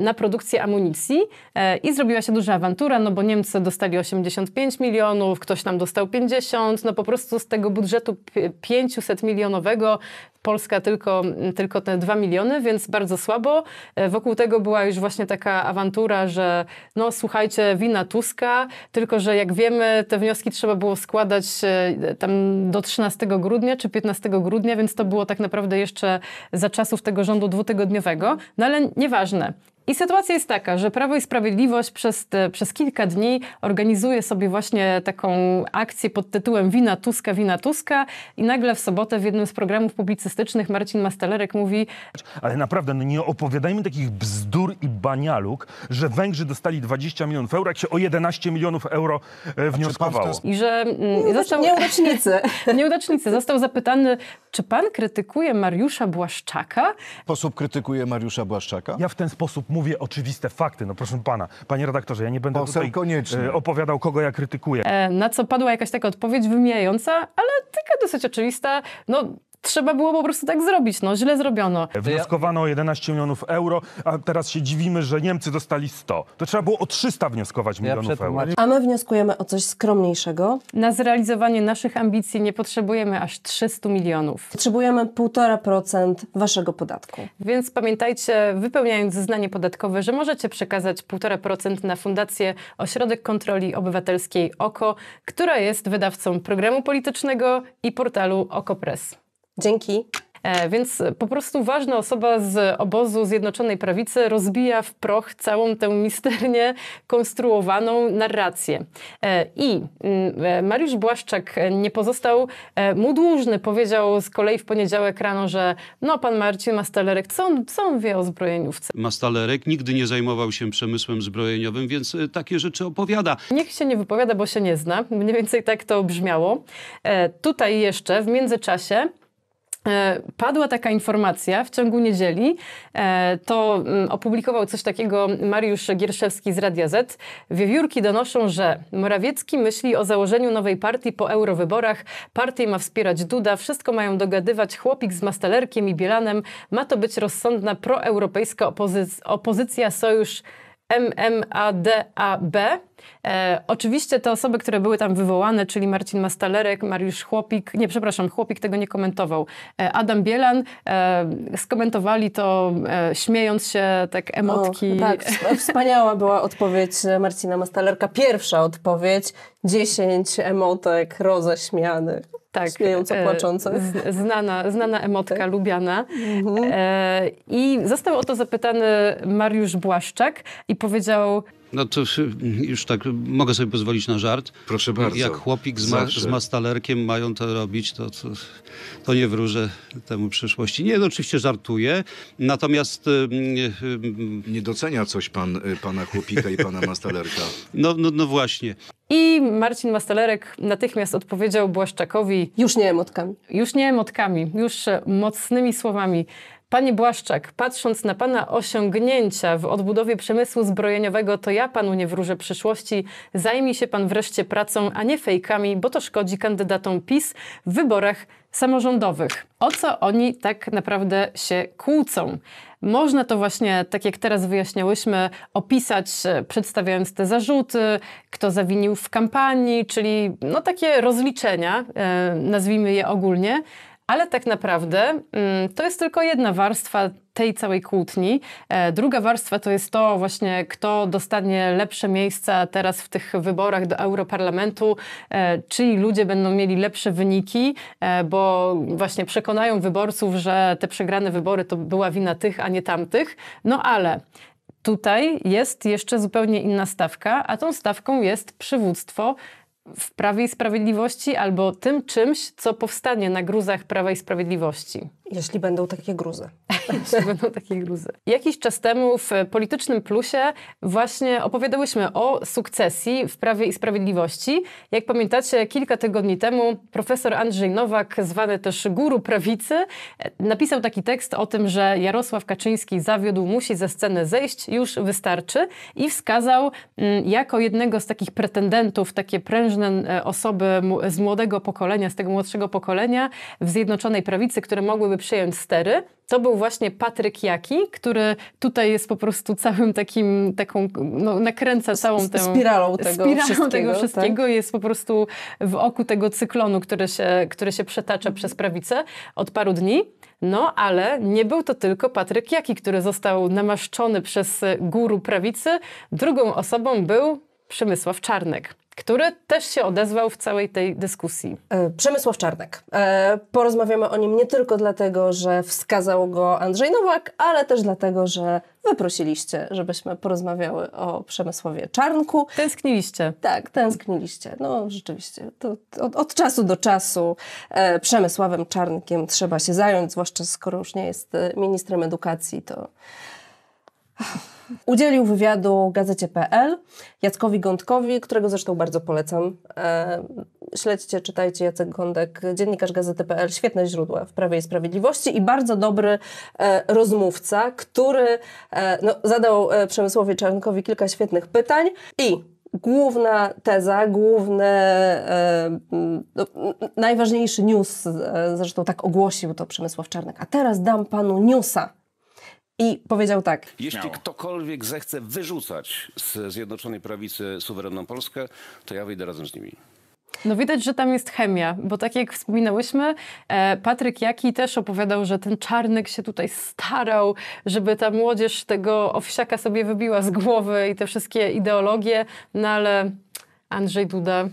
na produkcję amunicji e, i zrobiła się duża awantura, no bo Niemcy dostali 85 milionów, ktoś tam dostał 50, no po prostu z tego budżetu 500 milionowego Polska tylko, tylko te 2 miliony, więc bardzo słabo. Wokół tego była już właśnie taka awantura, że no słuchajcie, wina Tuska, tylko że jak wiemy, te wnioski trzeba było składać tam do 13 grudnia czy 15 grudnia, więc to było tak naprawdę jeszcze za czasów tego rządu dwutygodniowego, no ale nieważne. I sytuacja jest taka, że Prawo i Sprawiedliwość przez, te, przez kilka dni organizuje sobie właśnie taką akcję pod tytułem Wina Tuska, Wina Tuska i nagle w sobotę w jednym z programów publicystycznych Marcin Mastalerek mówi... Ale naprawdę, no nie opowiadajmy takich bzdur i banialuk, że Węgrzy dostali 20 milionów euro, jak się o 11 milionów euro e, wnioskowało. I że... Mm, został... Nieudacznicy. (laughs) Nieudacznicy. Został zapytany, czy pan krytykuje Mariusza Błaszczaka? W sposób krytykuje Mariusza Błaszczaka? Ja w ten sposób mówię oczywiste fakty. No proszę pana, panie redaktorze, ja nie będę Poseł tutaj e, koniecznie. opowiadał, kogo ja krytykuję. E, na co padła jakaś taka odpowiedź wymijająca, ale taka dosyć oczywista. No trzeba było po prostu tak zrobić. No, źle zrobiono. E, wnioskowano o 11 milionów euro, a teraz się dziwimy, że Niemcy dostali 100. To trzeba było o 300 wnioskować milionów ja euro. A my wnioskujemy o coś skromniejszego. Na zrealizowanie naszych ambicji nie potrzebujemy aż 300 milionów. Potrzebujemy 1,5% waszego podatku. Więc pamiętajcie, wypełniając zeznanie podatkowe, że możecie przekazać 1,5% na Fundację Ośrodek Kontroli Obywatelskiej OKO, która jest wydawcą programu politycznego i portalu OKO.press. Dzięki. E, więc po prostu ważna osoba z obozu Zjednoczonej Prawicy rozbija w proch całą tę misternie konstruowaną narrację. E, I mm, e, Mariusz Błaszczak nie pozostał mu dłużny. Powiedział z kolei w poniedziałek rano, że no pan Marcin Mastalerek, co on, co on wie o zbrojeniówce? Mastalerek nigdy nie zajmował się przemysłem zbrojeniowym, więc takie rzeczy opowiada. Niech się nie wypowiada, bo się nie zna. Mniej więcej tak to brzmiało. Tutaj jeszcze w międzyczasie E, padła taka informacja w ciągu niedzieli, e, to mm, opublikował coś takiego Mariusz Gierszewski z Radia Z. Wiewiórki donoszą, że Morawiecki myśli o założeniu nowej partii po eurowyborach. Partię ma wspierać Duda, wszystko mają dogadywać chłopik z Mastalerkiem i Bielanem. Ma to być rozsądna proeuropejska opozy- opozycja, sojusz MMADAB. E, oczywiście te osoby, które były tam wywołane, czyli Marcin Mastalerek, Mariusz Chłopik, nie, przepraszam, Chłopik tego nie komentował, e, Adam Bielan, e, skomentowali to e, śmiejąc się, tak emotki. O, tak, no, wspaniała była odpowiedź Marcina Mastalerka, pierwsza odpowiedź, 10 emotek roześmianych tak, śmiejąco e, płaczące. Znana, znana emotka tak. lubiana. Mhm. E, I został o to zapytany Mariusz Błaszczak i powiedział, no to już tak, mogę sobie pozwolić na żart. Proszę bardzo. Jak chłopik z, ma, z mastalerkiem mają to robić, to, to, to, nie wróżę temu przyszłości. Nie, no oczywiście żartuję, natomiast... Y, y, y, nie docenia coś pan, pana chłopika i pana mastalerka. (laughs) No, no, no właśnie. I Marcin Mastalerek natychmiast odpowiedział Błaszczakowi... Już nie emotkami. Już nie emotkami, już e, mocnymi słowami. Panie Błaszczak, patrząc na Pana osiągnięcia w odbudowie przemysłu zbrojeniowego, to ja Panu nie wróżę przyszłości. Zajmij się Pan wreszcie pracą, a nie fejkami, bo to szkodzi kandydatom PiS w wyborach samorządowych. O co oni tak naprawdę się kłócą? Można to właśnie, tak jak teraz wyjaśniałyśmy, opisać, e, przedstawiając te zarzuty, kto zawinił w kampanii, czyli no takie rozliczenia, e, nazwijmy je ogólnie. Ale tak naprawdę mm, to jest tylko jedna warstwa tej całej kłótni. E, druga warstwa to jest to właśnie, kto dostanie lepsze miejsca teraz w tych wyborach do Europarlamentu, e, czyli ludzie będą mieli lepsze wyniki, e, bo właśnie przekonają wyborców, że te przegrane wybory to była wina tych, a nie tamtych. No ale tutaj jest jeszcze zupełnie inna stawka, a tą stawką jest przywództwo w Prawie i Sprawiedliwości albo tym czymś, co powstanie na gruzach Prawa i Sprawiedliwości. Jeśli będą takie gruzy. (laughs) Jeśli będą takie gruzy. Jakiś czas temu w Politycznym Plusie właśnie opowiadałyśmy o sukcesji w Prawie i Sprawiedliwości. Jak pamiętacie, kilka tygodni temu profesor Andrzej Nowak, zwany też guru prawicy, napisał taki tekst o tym, że Jarosław Kaczyński zawiódł, musi ze sceny zejść, już wystarczy i wskazał mm, jako jednego z takich pretendentów takie prężne e, osoby z młodego pokolenia, z tego młodszego pokolenia w Zjednoczonej Prawicy, które mogłyby miały przejąć stery, to był właśnie Patryk Jaki, który tutaj jest po prostu całym takim, taką, no, nakręca całą tę... Spiralą tego spiralą wszystkiego. Tego wszystkiego. Tak? Jest po prostu w oku tego cyklonu, który się, który się przetacza mhm. przez prawicę od paru dni. No, ale nie był to tylko Patryk Jaki, który został namaszczony przez guru prawicy. Drugą osobą był Przemysław Czarnek który też się odezwał w całej tej dyskusji. E, Przemysław Czarnek. E, porozmawiamy o nim nie tylko dlatego, że wskazał go Andrzej Nowak, ale też dlatego, że wy prosiliście, żebyśmy porozmawiały o Przemysławie Czarnku. Tęskniliście. Tak, tęskniliście. No rzeczywiście, to od, od czasu do czasu e, Przemysławem Czarnkiem trzeba się zająć, zwłaszcza skoro już nie jest ministrem edukacji, to Udzielił wywiadu gazecie.pl Jackowi Gądkowi, którego zresztą bardzo polecam. E, śledźcie, czytajcie Jacek Gądek, dziennikarz gazety.pl, świetne źródła w Prawie i Sprawiedliwości i bardzo dobry e, rozmówca, który e, no, zadał e, Przemysłowi Czarnkowi kilka świetnych pytań i główna teza, główny, e, no, najważniejszy news, e, zresztą tak ogłosił to Przemysław Czarnek. A teraz dam panu newsa. I powiedział tak. Jeśli ktokolwiek zechce wyrzucać z Zjednoczonej Prawicy suwerenną Polskę, to ja wyjdę razem z nimi. No widać, że tam jest chemia, bo tak jak wspominałyśmy, e, Patryk Jaki też opowiadał, że ten Czarnek się tutaj starał, żeby ta młodzież tego owsiaka sobie wybiła z głowy i te wszystkie ideologie, no ale Andrzej Duda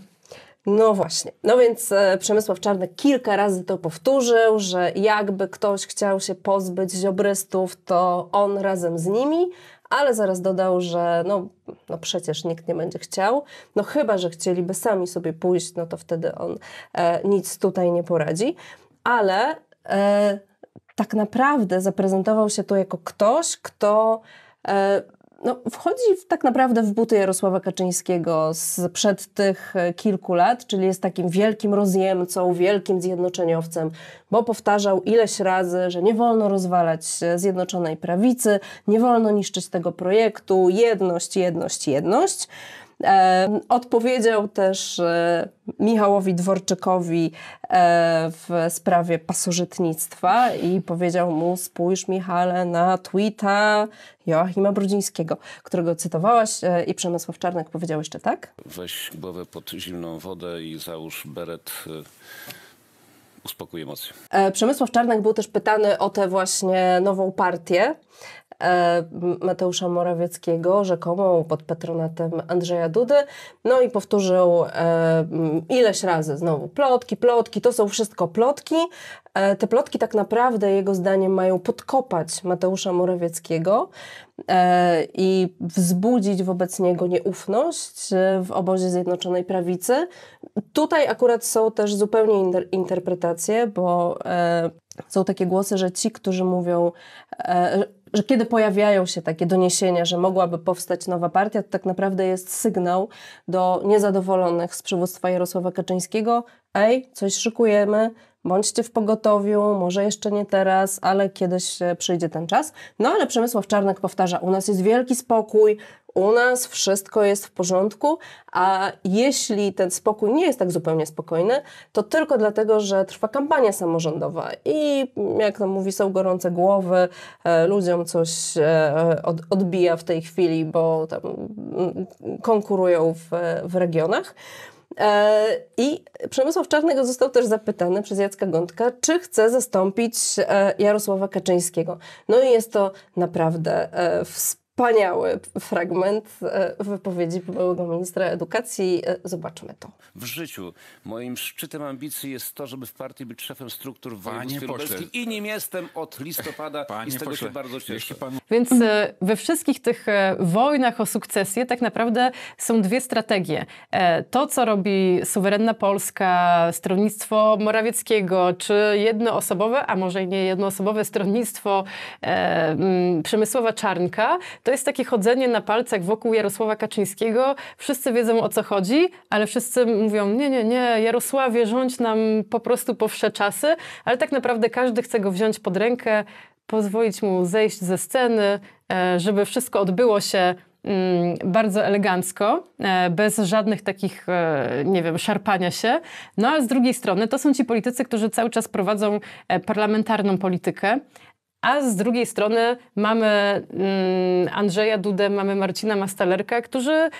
no właśnie. No więc e, Przemysław Czarny kilka razy to powtórzył, że jakby ktoś chciał się pozbyć ziobrystów, to on razem z nimi, ale zaraz dodał, że no, no przecież nikt nie będzie chciał, no chyba, że chcieliby sami sobie pójść, no to wtedy on e, nic tutaj nie poradzi, ale e, tak naprawdę zaprezentował się tu jako ktoś, kto e, no, wchodzi w, tak naprawdę w buty Jarosława Kaczyńskiego sprzed tych e, kilku lat, czyli jest takim wielkim rozjemcą, wielkim zjednoczeniowcem, bo powtarzał ileś razy, że nie wolno rozwalać e, Zjednoczonej Prawicy, nie wolno niszczyć tego projektu, jedność, jedność, jedność. Odpowiedział też e, Michałowi Dworczykowi e, w sprawie pasożytnictwa i powiedział mu: Spójrz, Michale, na tweeta Joachima Brudzińskiego, którego cytowałaś, e, i Przemysław Czarnek powiedział jeszcze tak. Weź głowę pod zimną wodę i załóż beret uspokój emocje. Przemysław Czarnek był też pytany o tę właśnie nową partię, E, Mateusza Morawieckiego, rzekomo pod patronatem Andrzeja Dudy. No i powtórzył e, ileś razy znowu plotki, plotki, to są wszystko plotki. E, te plotki tak naprawdę jego zdaniem mają podkopać Mateusza Morawieckiego i wzbudzić wobec niego nieufność w obozie Zjednoczonej Prawicy. Tutaj akurat są też zupełnie interpretacje, bo są takie głosy, że ci, którzy mówią, że kiedy pojawiają się takie doniesienia, że mogłaby powstać nowa partia, to tak naprawdę jest sygnał do niezadowolonych z przywództwa Jarosława Kaczyńskiego: ej, coś szykujemy, bądźcie w pogotowiu, może jeszcze nie teraz, ale kiedyś e, przyjdzie ten czas. No ale Przemysław Czarnek powtarza, u nas jest wielki spokój, u nas wszystko jest w porządku, a jeśli ten spokój nie jest tak zupełnie spokojny, to tylko dlatego, że trwa kampania samorządowa i jak tam mówi, są gorące głowy, e, ludziom coś e, odbija w tej chwili, bo tam mm, konkurują w, w regionach. E, I Przemysław Czarnego został też zapytany przez Jacka Gądka, czy chce zastąpić Jarosława Kaczyńskiego. No i jest to naprawdę wspaniałe wspaniały fragment e, wypowiedzi byłego ministra edukacji. E, Zobaczmy to. W życiu moim szczytem ambicji jest to, żeby w partii być szefem struktur województw lubelskich i nim jestem od listopada Panie i z tego pośle. się bardzo cieszę. Pan... Więc e, we wszystkich tych wojnach o sukcesję tak naprawdę są dwie strategie. To, co robi suwerenna Polska, stronnictwo Morawieckiego, czy jednoosobowe, a może nie jednoosobowe stronnictwo Przemysłowa Czarnka, to jest takie chodzenie na palcach wokół Jarosława Kaczyńskiego. Wszyscy wiedzą o co chodzi, ale wszyscy mówią: Nie, nie, nie, Jarosławie, rządź nam po prostu po wsze czasy, ale tak naprawdę każdy chce go wziąć pod rękę, pozwolić mu zejść ze sceny, e, żeby wszystko odbyło się mm, bardzo elegancko, e, bez żadnych takich, e, nie wiem, szarpania się. No a z drugiej strony to są ci politycy, którzy cały czas prowadzą parlamentarną politykę, a z drugiej strony mamy mm, Andrzeja Dudę, mamy Marcina Mastalerka, którzy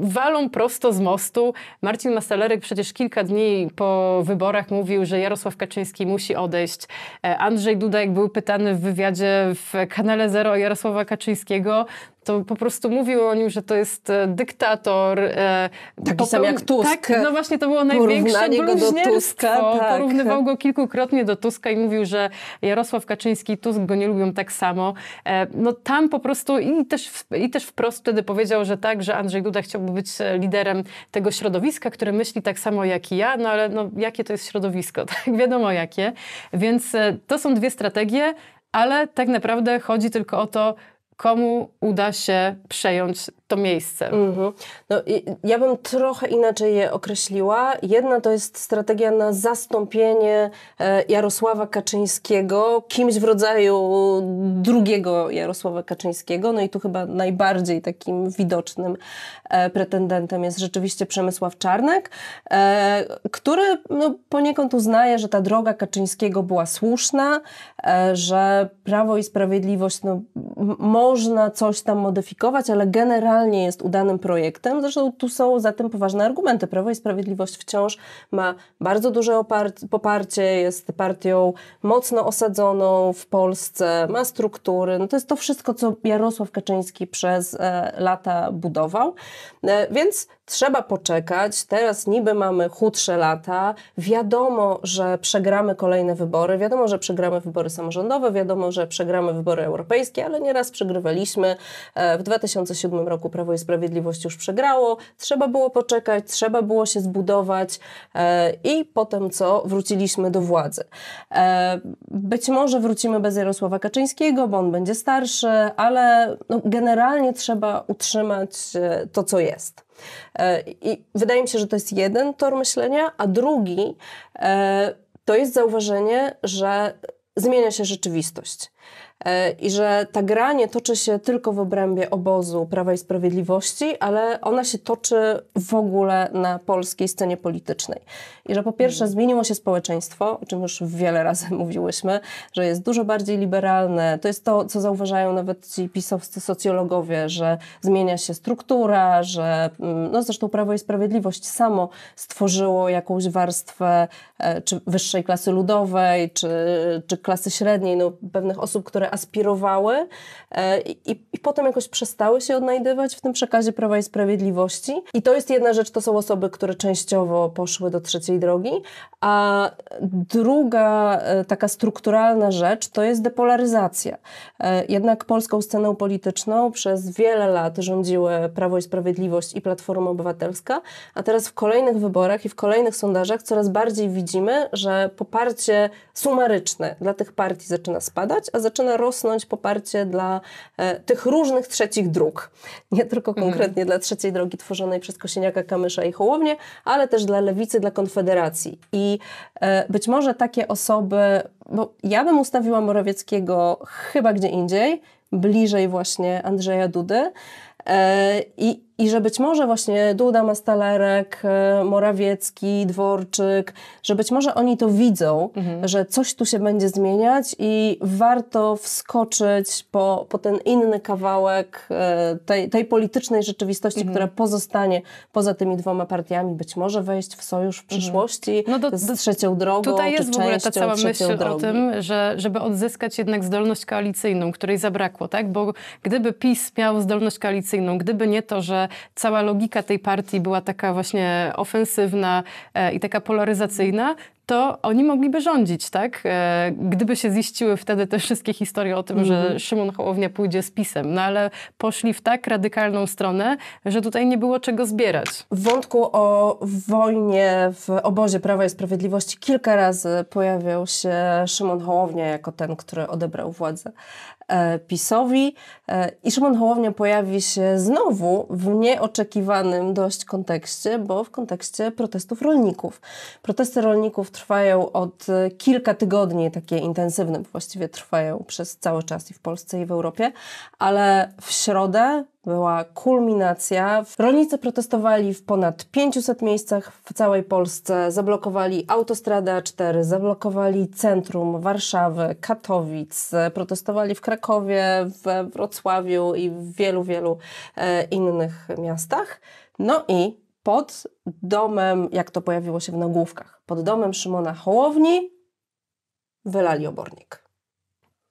walą prosto z mostu. Marcin Mastalerek przecież kilka dni po wyborach mówił, że Jarosław Kaczyński musi odejść. E, Andrzej Duda, jak był pytany w wywiadzie w kanale Zero Jarosława Kaczyńskiego, to po prostu mówił o nim, że to jest e, dyktator. E, Taki sam jak Tusk. Tak, no właśnie to było największe go do Tuska. Tak. Porównywał go kilkukrotnie do Tuska i mówił, że Jarosław Kaczyński i Tusk go nie lubią tak samo. E, no tam po prostu i też, i też wprost wtedy powiedział, że tak, że Andrzej Duda chciałby być liderem tego środowiska, które myśli tak samo jak i ja, no ale no, jakie to jest środowisko? (laughs) Tak, wiadomo jakie. Więc to są dwie strategie, ale tak naprawdę chodzi tylko o to, komu uda się przejąć to miejsce. Mm-hmm. No, ja bym trochę inaczej je określiła. Jedna to jest strategia na zastąpienie e, Jarosława Kaczyńskiego kimś w rodzaju drugiego Jarosława Kaczyńskiego. No i tu chyba najbardziej takim widocznym e, pretendentem jest rzeczywiście Przemysław Czarnek, e, który no, poniekąd uznaje, że ta droga Kaczyńskiego była słuszna, że Prawo i Sprawiedliwość no, można coś tam modyfikować, ale generalnie formalnie jest udanym projektem. Zresztą tu są za tym poważne argumenty. Prawo i Sprawiedliwość wciąż ma bardzo duże poparcie, jest partią mocno osadzoną w Polsce, ma struktury. No to jest to wszystko, co Jarosław Kaczyński przez e, lata budował. E, więc trzeba poczekać, teraz niby mamy chudsze lata, wiadomo, że przegramy kolejne wybory, wiadomo, że przegramy wybory samorządowe, wiadomo, że przegramy wybory europejskie, ale nieraz przegrywaliśmy. E, w 2007 roku Prawo i Sprawiedliwość już przegrało, trzeba było poczekać, trzeba było się zbudować e, i potem co? Wróciliśmy do władzy. E, być może wrócimy bez Jarosława Kaczyńskiego, bo on będzie starszy, ale no generalnie trzeba utrzymać to, co jest. E, I wydaje mi się, że to jest jeden tor myślenia, a drugi e, to jest zauważenie, że zmienia się rzeczywistość. E, I że ta gra nie toczy się tylko w obrębie obozu Prawa i Sprawiedliwości, ale ona się toczy w ogóle na polskiej scenie politycznej i że po pierwsze mhm. zmieniło się społeczeństwo, o czym już wiele razy (laughs) mówiłyśmy, że jest dużo bardziej liberalne. To jest to, co zauważają nawet ci pisowscy socjologowie, że zmienia się struktura, że mm, no zresztą Prawo i Sprawiedliwość samo stworzyło jakąś warstwę e, czy wyższej klasy ludowej, czy, czy klasy średniej, no, pewnych osób, które aspirowały e, i, i potem jakoś przestały się odnajdywać w tym przekazie Prawa i Sprawiedliwości. I to jest jedna rzecz, to są osoby, które częściowo poszły do trzeciej tej drogi. A druga e, taka strukturalna rzecz to jest depolaryzacja. E, jednak polską sceną polityczną przez wiele lat rządziły Prawo i Sprawiedliwość i Platforma Obywatelska, a teraz w kolejnych wyborach i w kolejnych sondażach coraz bardziej widzimy, że poparcie sumaryczne dla tych partii zaczyna spadać, a zaczyna rosnąć poparcie dla e, tych różnych trzecich dróg. Nie tylko mhm. konkretnie mm. dla trzeciej drogi tworzonej przez Kosieniaka, Kamysza i Hołownię, ale też dla lewicy, dla konfederacji i e, być może takie osoby, bo ja bym ustawiła Morawieckiego chyba gdzie indziej, bliżej właśnie Andrzeja Dudy. E, I, i że być może właśnie Duda, Mastalerek, e, Morawiecki, Dworczyk, że być może oni to widzą, mhm. że coś tu się będzie zmieniać i warto wskoczyć po, po ten inny kawałek e, tej, tej politycznej rzeczywistości, mhm. która pozostanie poza tymi dwoma partiami. Być może wejść w sojusz w mhm. przyszłości mhm. no do, z trzecią drogą. Tutaj jest czy w ogóle ta cała myśl drogi. o tym, że żeby odzyskać jednak zdolność koalicyjną, której zabrakło, tak? Bo gdyby PiS miał zdolność koalicyjną, gdyby nie to, że że cała logika tej partii była taka właśnie ofensywna e, i taka polaryzacyjna, to oni mogliby rządzić, tak? E, gdyby się ziściły wtedy te wszystkie historie o tym, mm. że mhm. Szymon Hołownia pójdzie z pisem, no ale poszli w tak radykalną stronę, że tutaj nie było czego zbierać. W wątku o wojnie w obozie Prawa i Sprawiedliwości kilka razy pojawiał się Szymon Hołownia jako ten, który odebrał władzę e, PiSowi. E, I Szymon Hołownia pojawi się znowu w nieoczekiwanym dość kontekście, bo w kontekście protestów rolników. Protesty rolników trwają od e, kilka tygodni, takie intensywne, właściwie trwają przez cały czas i w Polsce, i w Europie, ale w środę była kulminacja. Rolnicy protestowali w ponad 500 miejscach w całej Polsce, zablokowali autostradę A4, zablokowali centrum Warszawy, Katowic, protestowali w Krakowie, we Wrocławiu i w wielu, wielu e, innych miastach. No i pod domem, jak to pojawiło się w nagłówkach pod domem Szymona Hołowni wylali obornik.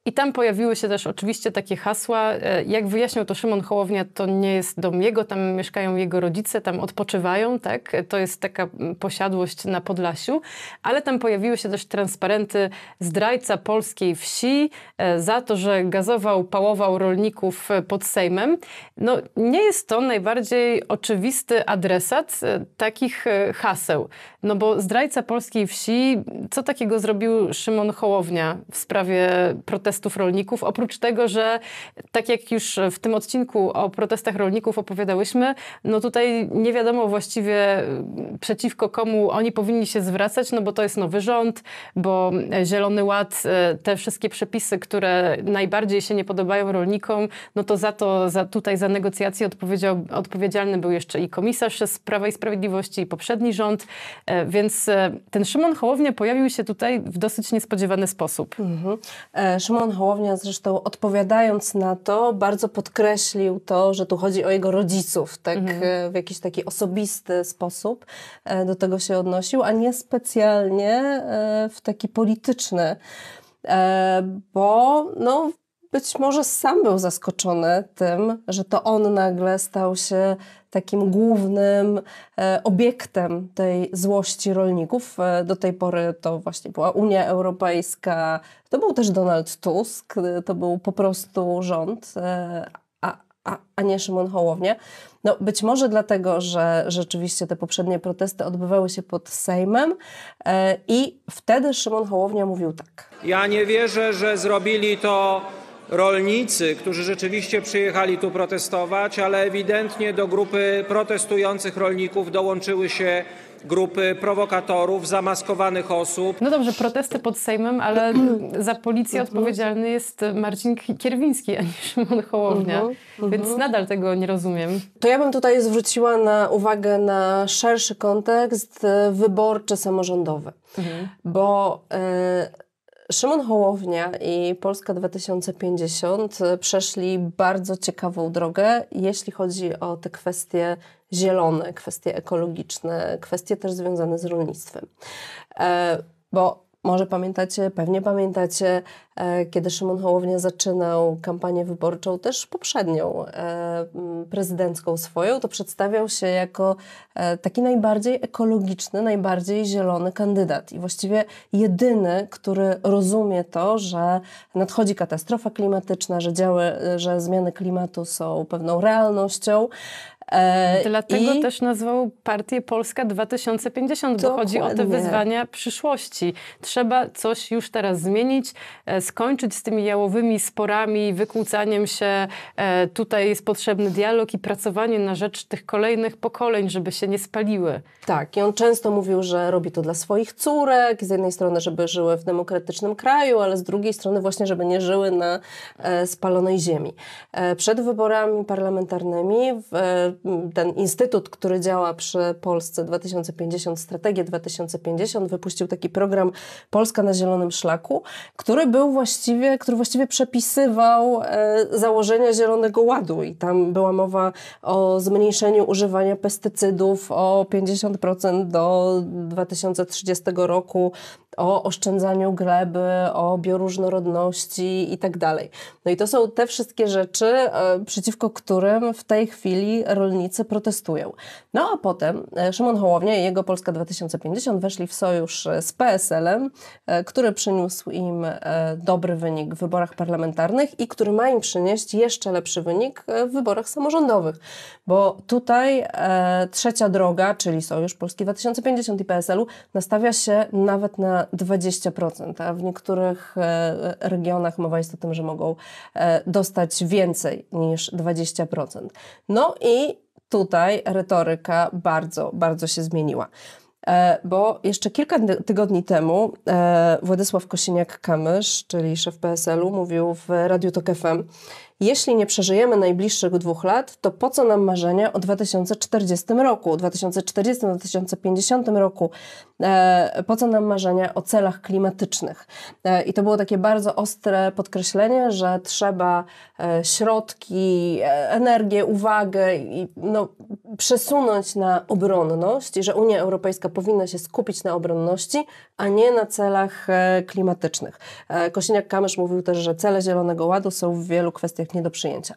I tam pojawiły się też oczywiście takie hasła. E, jak wyjaśnił to Szymon Hołownia, to nie jest dom jego, tam mieszkają jego rodzice, tam odpoczywają, tak? E, to jest taka posiadłość na Podlasiu. Ale tam pojawiły się też transparenty zdrajca polskiej wsi e, za to, że gazował, pałował rolników pod Sejmem. No, nie jest to najbardziej oczywisty adresat takich haseł. No bo zdrajca polskiej wsi, co takiego zrobił Szymon Hołownia w sprawie protestów? protestów rolników. Oprócz tego, że tak jak już w tym odcinku o protestach rolników opowiadałyśmy, no tutaj nie wiadomo właściwie y, przeciwko komu oni powinni się zwracać, no bo to jest nowy rząd, bo Zielony Ład, y, te wszystkie przepisy, które najbardziej się nie podobają rolnikom, no to za to, za tutaj za negocjacje odpowiedzialny był jeszcze i komisarz z Prawa i Sprawiedliwości, i poprzedni rząd, e, więc e, ten Szymon Hołownia pojawił się tutaj w dosyć niespodziewany sposób. Mhm. E, Szymon Szymon Hołownia zresztą odpowiadając na to, bardzo podkreślił to, że tu chodzi o jego rodziców, tak mhm. E, w jakiś taki osobisty sposób e, do tego się odnosił, a nie specjalnie e, w taki polityczny bo no, być może sam był zaskoczony tym, że to on nagle stał się takim głównym e, obiektem tej złości rolników. E, do tej pory to właśnie była Unia Europejska, to był też Donald Tusk, e, to był po prostu rząd, a, a, a nie Szymon Hołownia. No, być może dlatego, że rzeczywiście te poprzednie protesty odbywały się pod Sejmem i wtedy Szymon Hołownia mówił tak. Ja nie wierzę, że zrobili to rolnicy, którzy rzeczywiście przyjechali tu protestować, ale ewidentnie do grupy protestujących rolników dołączyły się grupy prowokatorów, zamaskowanych osób. No dobrze, protesty pod Sejmem, ale (clears throat) za policję mhm. odpowiedzialny jest Marcin Kierwiński, a nie Szymon Hołownia. Uh -huh, uh -huh. Więc nadal tego nie rozumiem. To ja bym tutaj zwróciła na uwagę na szerszy kontekst e, wyborczy samorządowy. Uh mhm. -huh. Bo... Y Szymon Hołownia i Polska 2050 e, przeszli bardzo ciekawą drogę, jeśli chodzi o te kwestie zielone, kwestie ekologiczne, kwestie też związane z rolnictwem. E, bo może pamiętacie, pewnie pamiętacie, e, kiedy Szymon Hołownia zaczynał kampanię wyborczą, też poprzednią, e, prezydencką swoją, to przedstawiał się jako e, taki najbardziej ekologiczny, najbardziej zielony kandydat i właściwie jedyny, który rozumie to, że nadchodzi katastrofa klimatyczna, że działy, że zmiany klimatu są pewną realnością E, Dlatego I... też nazwał partię Polska 2050, Dokładnie. bo chodzi o te wyzwania przyszłości. Trzeba coś już teraz zmienić, e, skończyć z tymi jałowymi sporami, wykłócaniem się. E, tutaj jest potrzebny dialog i pracowanie na rzecz tych kolejnych pokoleń, żeby się nie spaliły. Tak, i on często mówił, że robi to dla swoich córek, z jednej strony, żeby żyły w demokratycznym kraju, ale z drugiej strony właśnie, żeby nie żyły na spalonej ziemi. Przed wyborami parlamentarnymi w ten instytut, który działa przy Polsce 2050, Strategię 2050, wypuścił taki program Polska na Zielonym Szlaku, który był właściwie, który właściwie przepisywał e, założenia Zielonego Ładu i tam była mowa o zmniejszeniu używania pestycydów o 50% do 2030 roku o oszczędzaniu gleby, o bioróżnorodności i tak dalej. No i to są te wszystkie rzeczy, e, przeciwko którym w tej chwili rolnicy protestują. No a potem e, Szymon Hołownia i jego Polska 2050 weszli w sojusz z PSL-em, e, który przyniósł im dobry wynik w wyborach parlamentarnych i który ma im przynieść jeszcze lepszy wynik w wyborach samorządowych. Bo tutaj trzecia droga, czyli Sojusz Polski 2050 i PSL-u, nastawia się nawet na 20%, a w niektórych e, e, regionach mowa jest o tym, że mogą e, dostać więcej niż 20%. No i tutaj retoryka bardzo, bardzo się zmieniła bo jeszcze kilka tygodni temu Władysław Kosiniak-Kamysz, czyli szef PSL-u, mówił w Radiu Tok FM, jeśli nie przeżyjemy najbliższych dwóch lat, to po co nam marzenia o 2040 roku, 2040-2050 roku? E, po co nam marzenia o celach klimatycznych? E, I to było takie bardzo ostre podkreślenie, że trzeba e, środki, energię, uwagę i, no, przesunąć na obronność i że Unia Europejska powinna się skupić na obronności, a nie na celach klimatycznych. Kosiniak-Kamysz mówił też, że cele Zielonego Ładu są w wielu kwestiach nie do przyjęcia.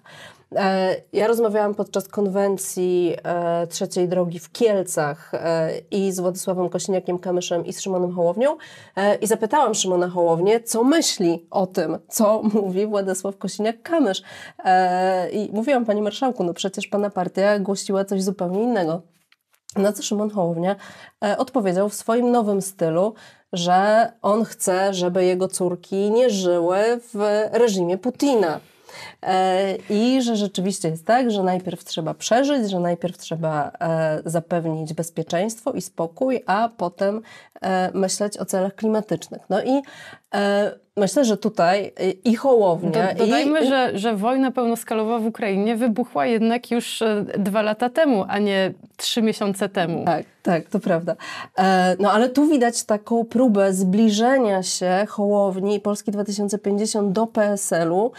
E, ja rozmawiałam podczas konwencji e, Trzeciej Drogi w Kielcach e, i z Władysławem Kosiniakiem-Kamyszem i z Szymonem Hołownią i zapytałam Szymona Hołownię, co myśli o tym, co (laughs) mówi Władysław Kosiniak-Kamysz. I mówiłam, panie marszałku, no przecież pana partia głosiła coś zupełnie innego. Na co Szymon Hołownia odpowiedział w swoim nowym stylu, że on chce, żeby jego córki nie żyły w reżimie Putina. E, I że rzeczywiście jest tak, że najpierw trzeba przeżyć, że najpierw trzeba e, zapewnić bezpieczeństwo i spokój, a potem e, myśleć o celach klimatycznych. No i Myślę, że tutaj i Hołownia. Do, dodajmy, i, że, że wojna pełnoskalowa w Ukrainie wybuchła jednak już dwa lata temu, a nie trzy miesiące temu. Tak, tak, to prawda. No ale tu widać taką próbę zbliżenia się Hołowni i Polski 2050 do PSL-u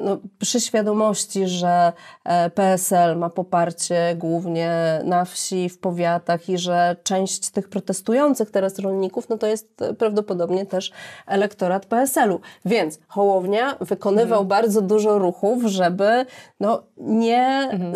no, przy świadomości, że e, PSL ma poparcie głównie na wsi, w powiatach i że część tych protestujących teraz rolników, no to jest prawdopodobnie też elektorat PSL-u. Więc Hołownia wykonywał mhm. bardzo dużo ruchów, żeby no, nie mhm.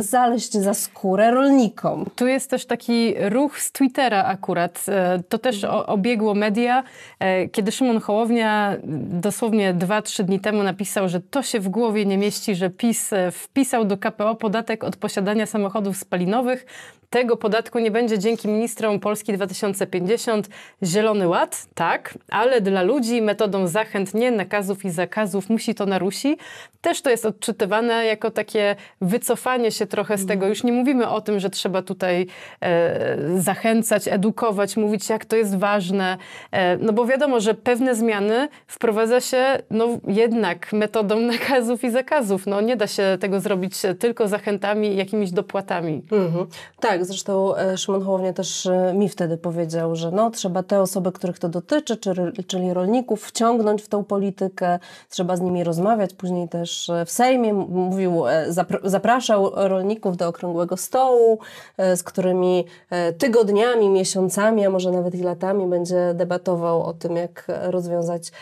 za skórę rolnikom. Tu jest też taki ruch z Twittera akurat. E, to też mhm. obiegło media, e, kiedy Szymon Hołownia dosłownie 2-3 dni temu napisał, że to się w głowie głowie nie mieści, że PiS e, wpisał do KPO podatek od posiadania samochodów spalinowych, tego podatku nie będzie dzięki ministrom Polski 2050 Zielony Ład, tak, ale dla ludzi metodą zachęt, nie nakazów i zakazów musi to narusi. Też to jest odczytywane jako takie wycofanie się trochę z tego. Już nie mówimy o tym, że trzeba tutaj e, zachęcać, edukować, mówić jak to jest ważne, e, no bo wiadomo, że pewne zmiany wprowadza się no jednak metodą (laughs) nakazów i zakazów. No nie da się tego zrobić tylko zachętami i jakimiś dopłatami. Mhm. Tak, tak, zresztą e, Szymon Hołownia też e, mi wtedy powiedział, że no, trzeba te osoby, których to dotyczy, czyli rolników, wciągnąć w tą politykę, trzeba z nimi rozmawiać. Później też e, w Sejmie mówił, zapraszał rolników do okrągłego stołu, z którymi tygodniami, miesiącami, a może nawet i latami będzie debatował o tym, jak rozwiązać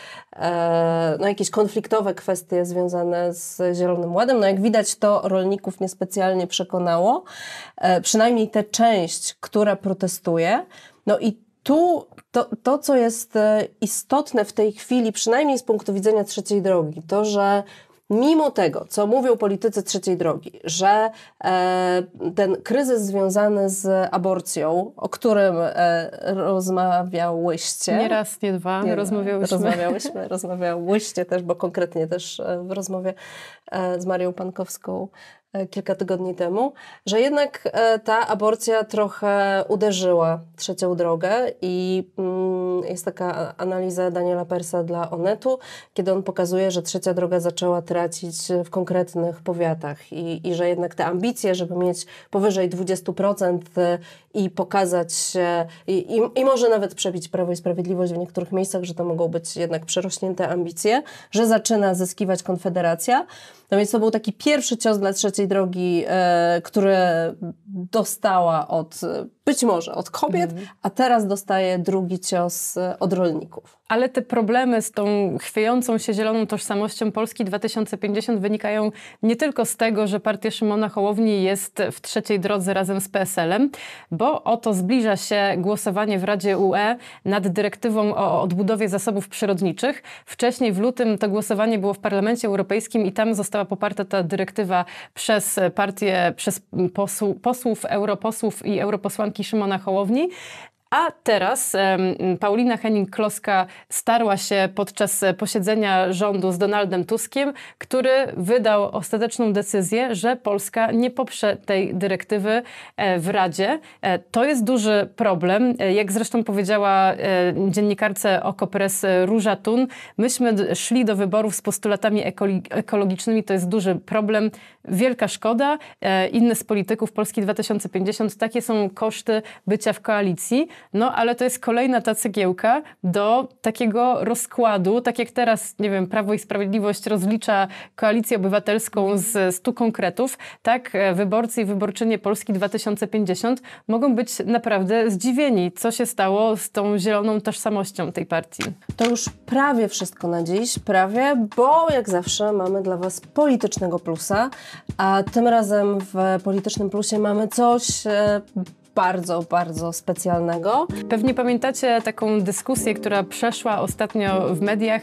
no, jakieś konfliktowe kwestie związane z Zielonym Ładem. No, jak widać, to rolników niespecjalnie przekonało, przynajmniej przynajmniej tę część, która protestuje. No i tu to, to, co jest e, istotne w tej chwili, przynajmniej z punktu widzenia trzeciej drogi, to że mimo tego, co mówią politycy trzeciej drogi, że e, ten kryzys związany z aborcją, o którym e, rozmawiałyście. Nie raz, nie dwa, nie rozmawiałyśmy. Rozmawiałyśmy, rozmawiałyście też, bo konkretnie też e, w rozmowie e, z Marią Pankowską E, kilka tygodni temu, że jednak e, ta aborcja trochę uderzyła trzecią drogę i mm, jest taka analiza Daniela Persa dla Onetu, kiedy on pokazuje, że trzecia droga zaczęła tracić w konkretnych powiatach i, i że jednak te ambicje, żeby mieć powyżej 20% e, i pokazać się i, i, i może nawet przebić Prawo i Sprawiedliwość w niektórych miejscach, że to mogą być jednak przerośnięte ambicje, że zaczyna zyskiwać Konfederacja. No więc to był taki pierwszy cios dla trzeciej drogi, e, który dostała od być może od kobiet, mm. a teraz dostaje drugi cios e, od rolników. Ale te problemy z tą chwiejącą się zieloną tożsamością Polski 2050 wynikają nie tylko z tego, że partia Szymona Hołowni jest w trzeciej drodze razem z PSL-em, bo oto zbliża się głosowanie w Radzie UE nad dyrektywą o odbudowie zasobów przyrodniczych. Wcześniej w lutym to głosowanie było w Parlamencie Europejskim i tam została poparta ta dyrektywa przez partię, przez posłów, europosłów i europosłanki piosenki Szymona Hołowni. A teraz Paulina Henning-Kloska starła się podczas posiedzenia rządu z Donaldem Tuskiem, który wydał ostateczną decyzję, że Polska nie poprze tej dyrektywy e, w Radzie. E, to jest duży problem. E, jak zresztą powiedziała dziennikarce Okopres Róża Tun, myśmy szli do wyborów z postulatami ekologicznymi. To jest duży problem. Wielka szkoda. E, Inny z polityków Polski 2050, takie są koszty bycia w koalicji. No ale to jest kolejna ta cegiełka do takiego rozkładu, tak jak teraz, nie wiem, Prawo i Sprawiedliwość rozlicza koalicję obywatelską z stu konkretów, tak e, wyborcy i wyborczynie Polski 2050 mogą być naprawdę zdziwieni, co się stało z tą zieloną tożsamością tej partii. To już prawie wszystko na dziś, prawie, bo jak zawsze mamy dla Was politycznego plusa, a tym razem w Politycznym Plusie mamy coś e, bardzo, bardzo specjalnego. Pewnie pamiętacie taką dyskusję, która przeszła ostatnio w mediach.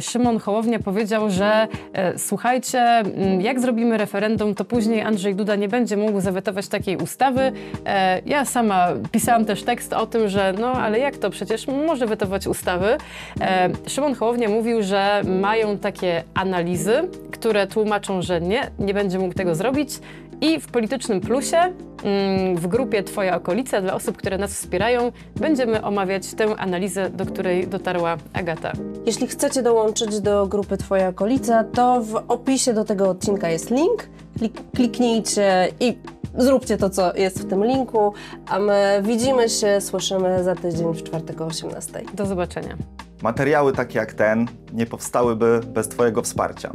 Szymon Hołownia powiedział, że e, słuchajcie, mm, jak zrobimy referendum, to później Andrzej Duda nie będzie mógł zawetować takiej ustawy. E, ja sama pisałam też tekst o tym, że no ale jak to, przecież może wetować ustawy. E, Szymon Hołownia mówił, że mają takie analizy, które tłumaczą, że nie, nie będzie mógł tego zrobić. I w Politycznym Plusie, mm, w grupie Twoja okolica, dla osób, które nas wspierają, będziemy omawiać tę analizę, do której dotarła Agata. Jeśli chcecie dołączyć do grupy Twoja okolica, to w opisie do tego odcinka jest link. Kliknijcie i zróbcie to, co jest w tym linku. A my widzimy się, słyszymy za tydzień w czwartek o 18. Do zobaczenia. Materiały takie jak ten nie powstałyby bez Twojego wsparcia.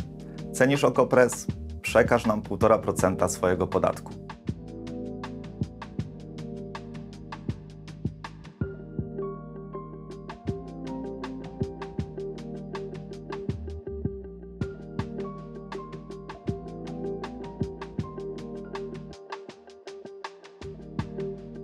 Cenisz OKO.press? przekaż nam 1,5% swojego podatku.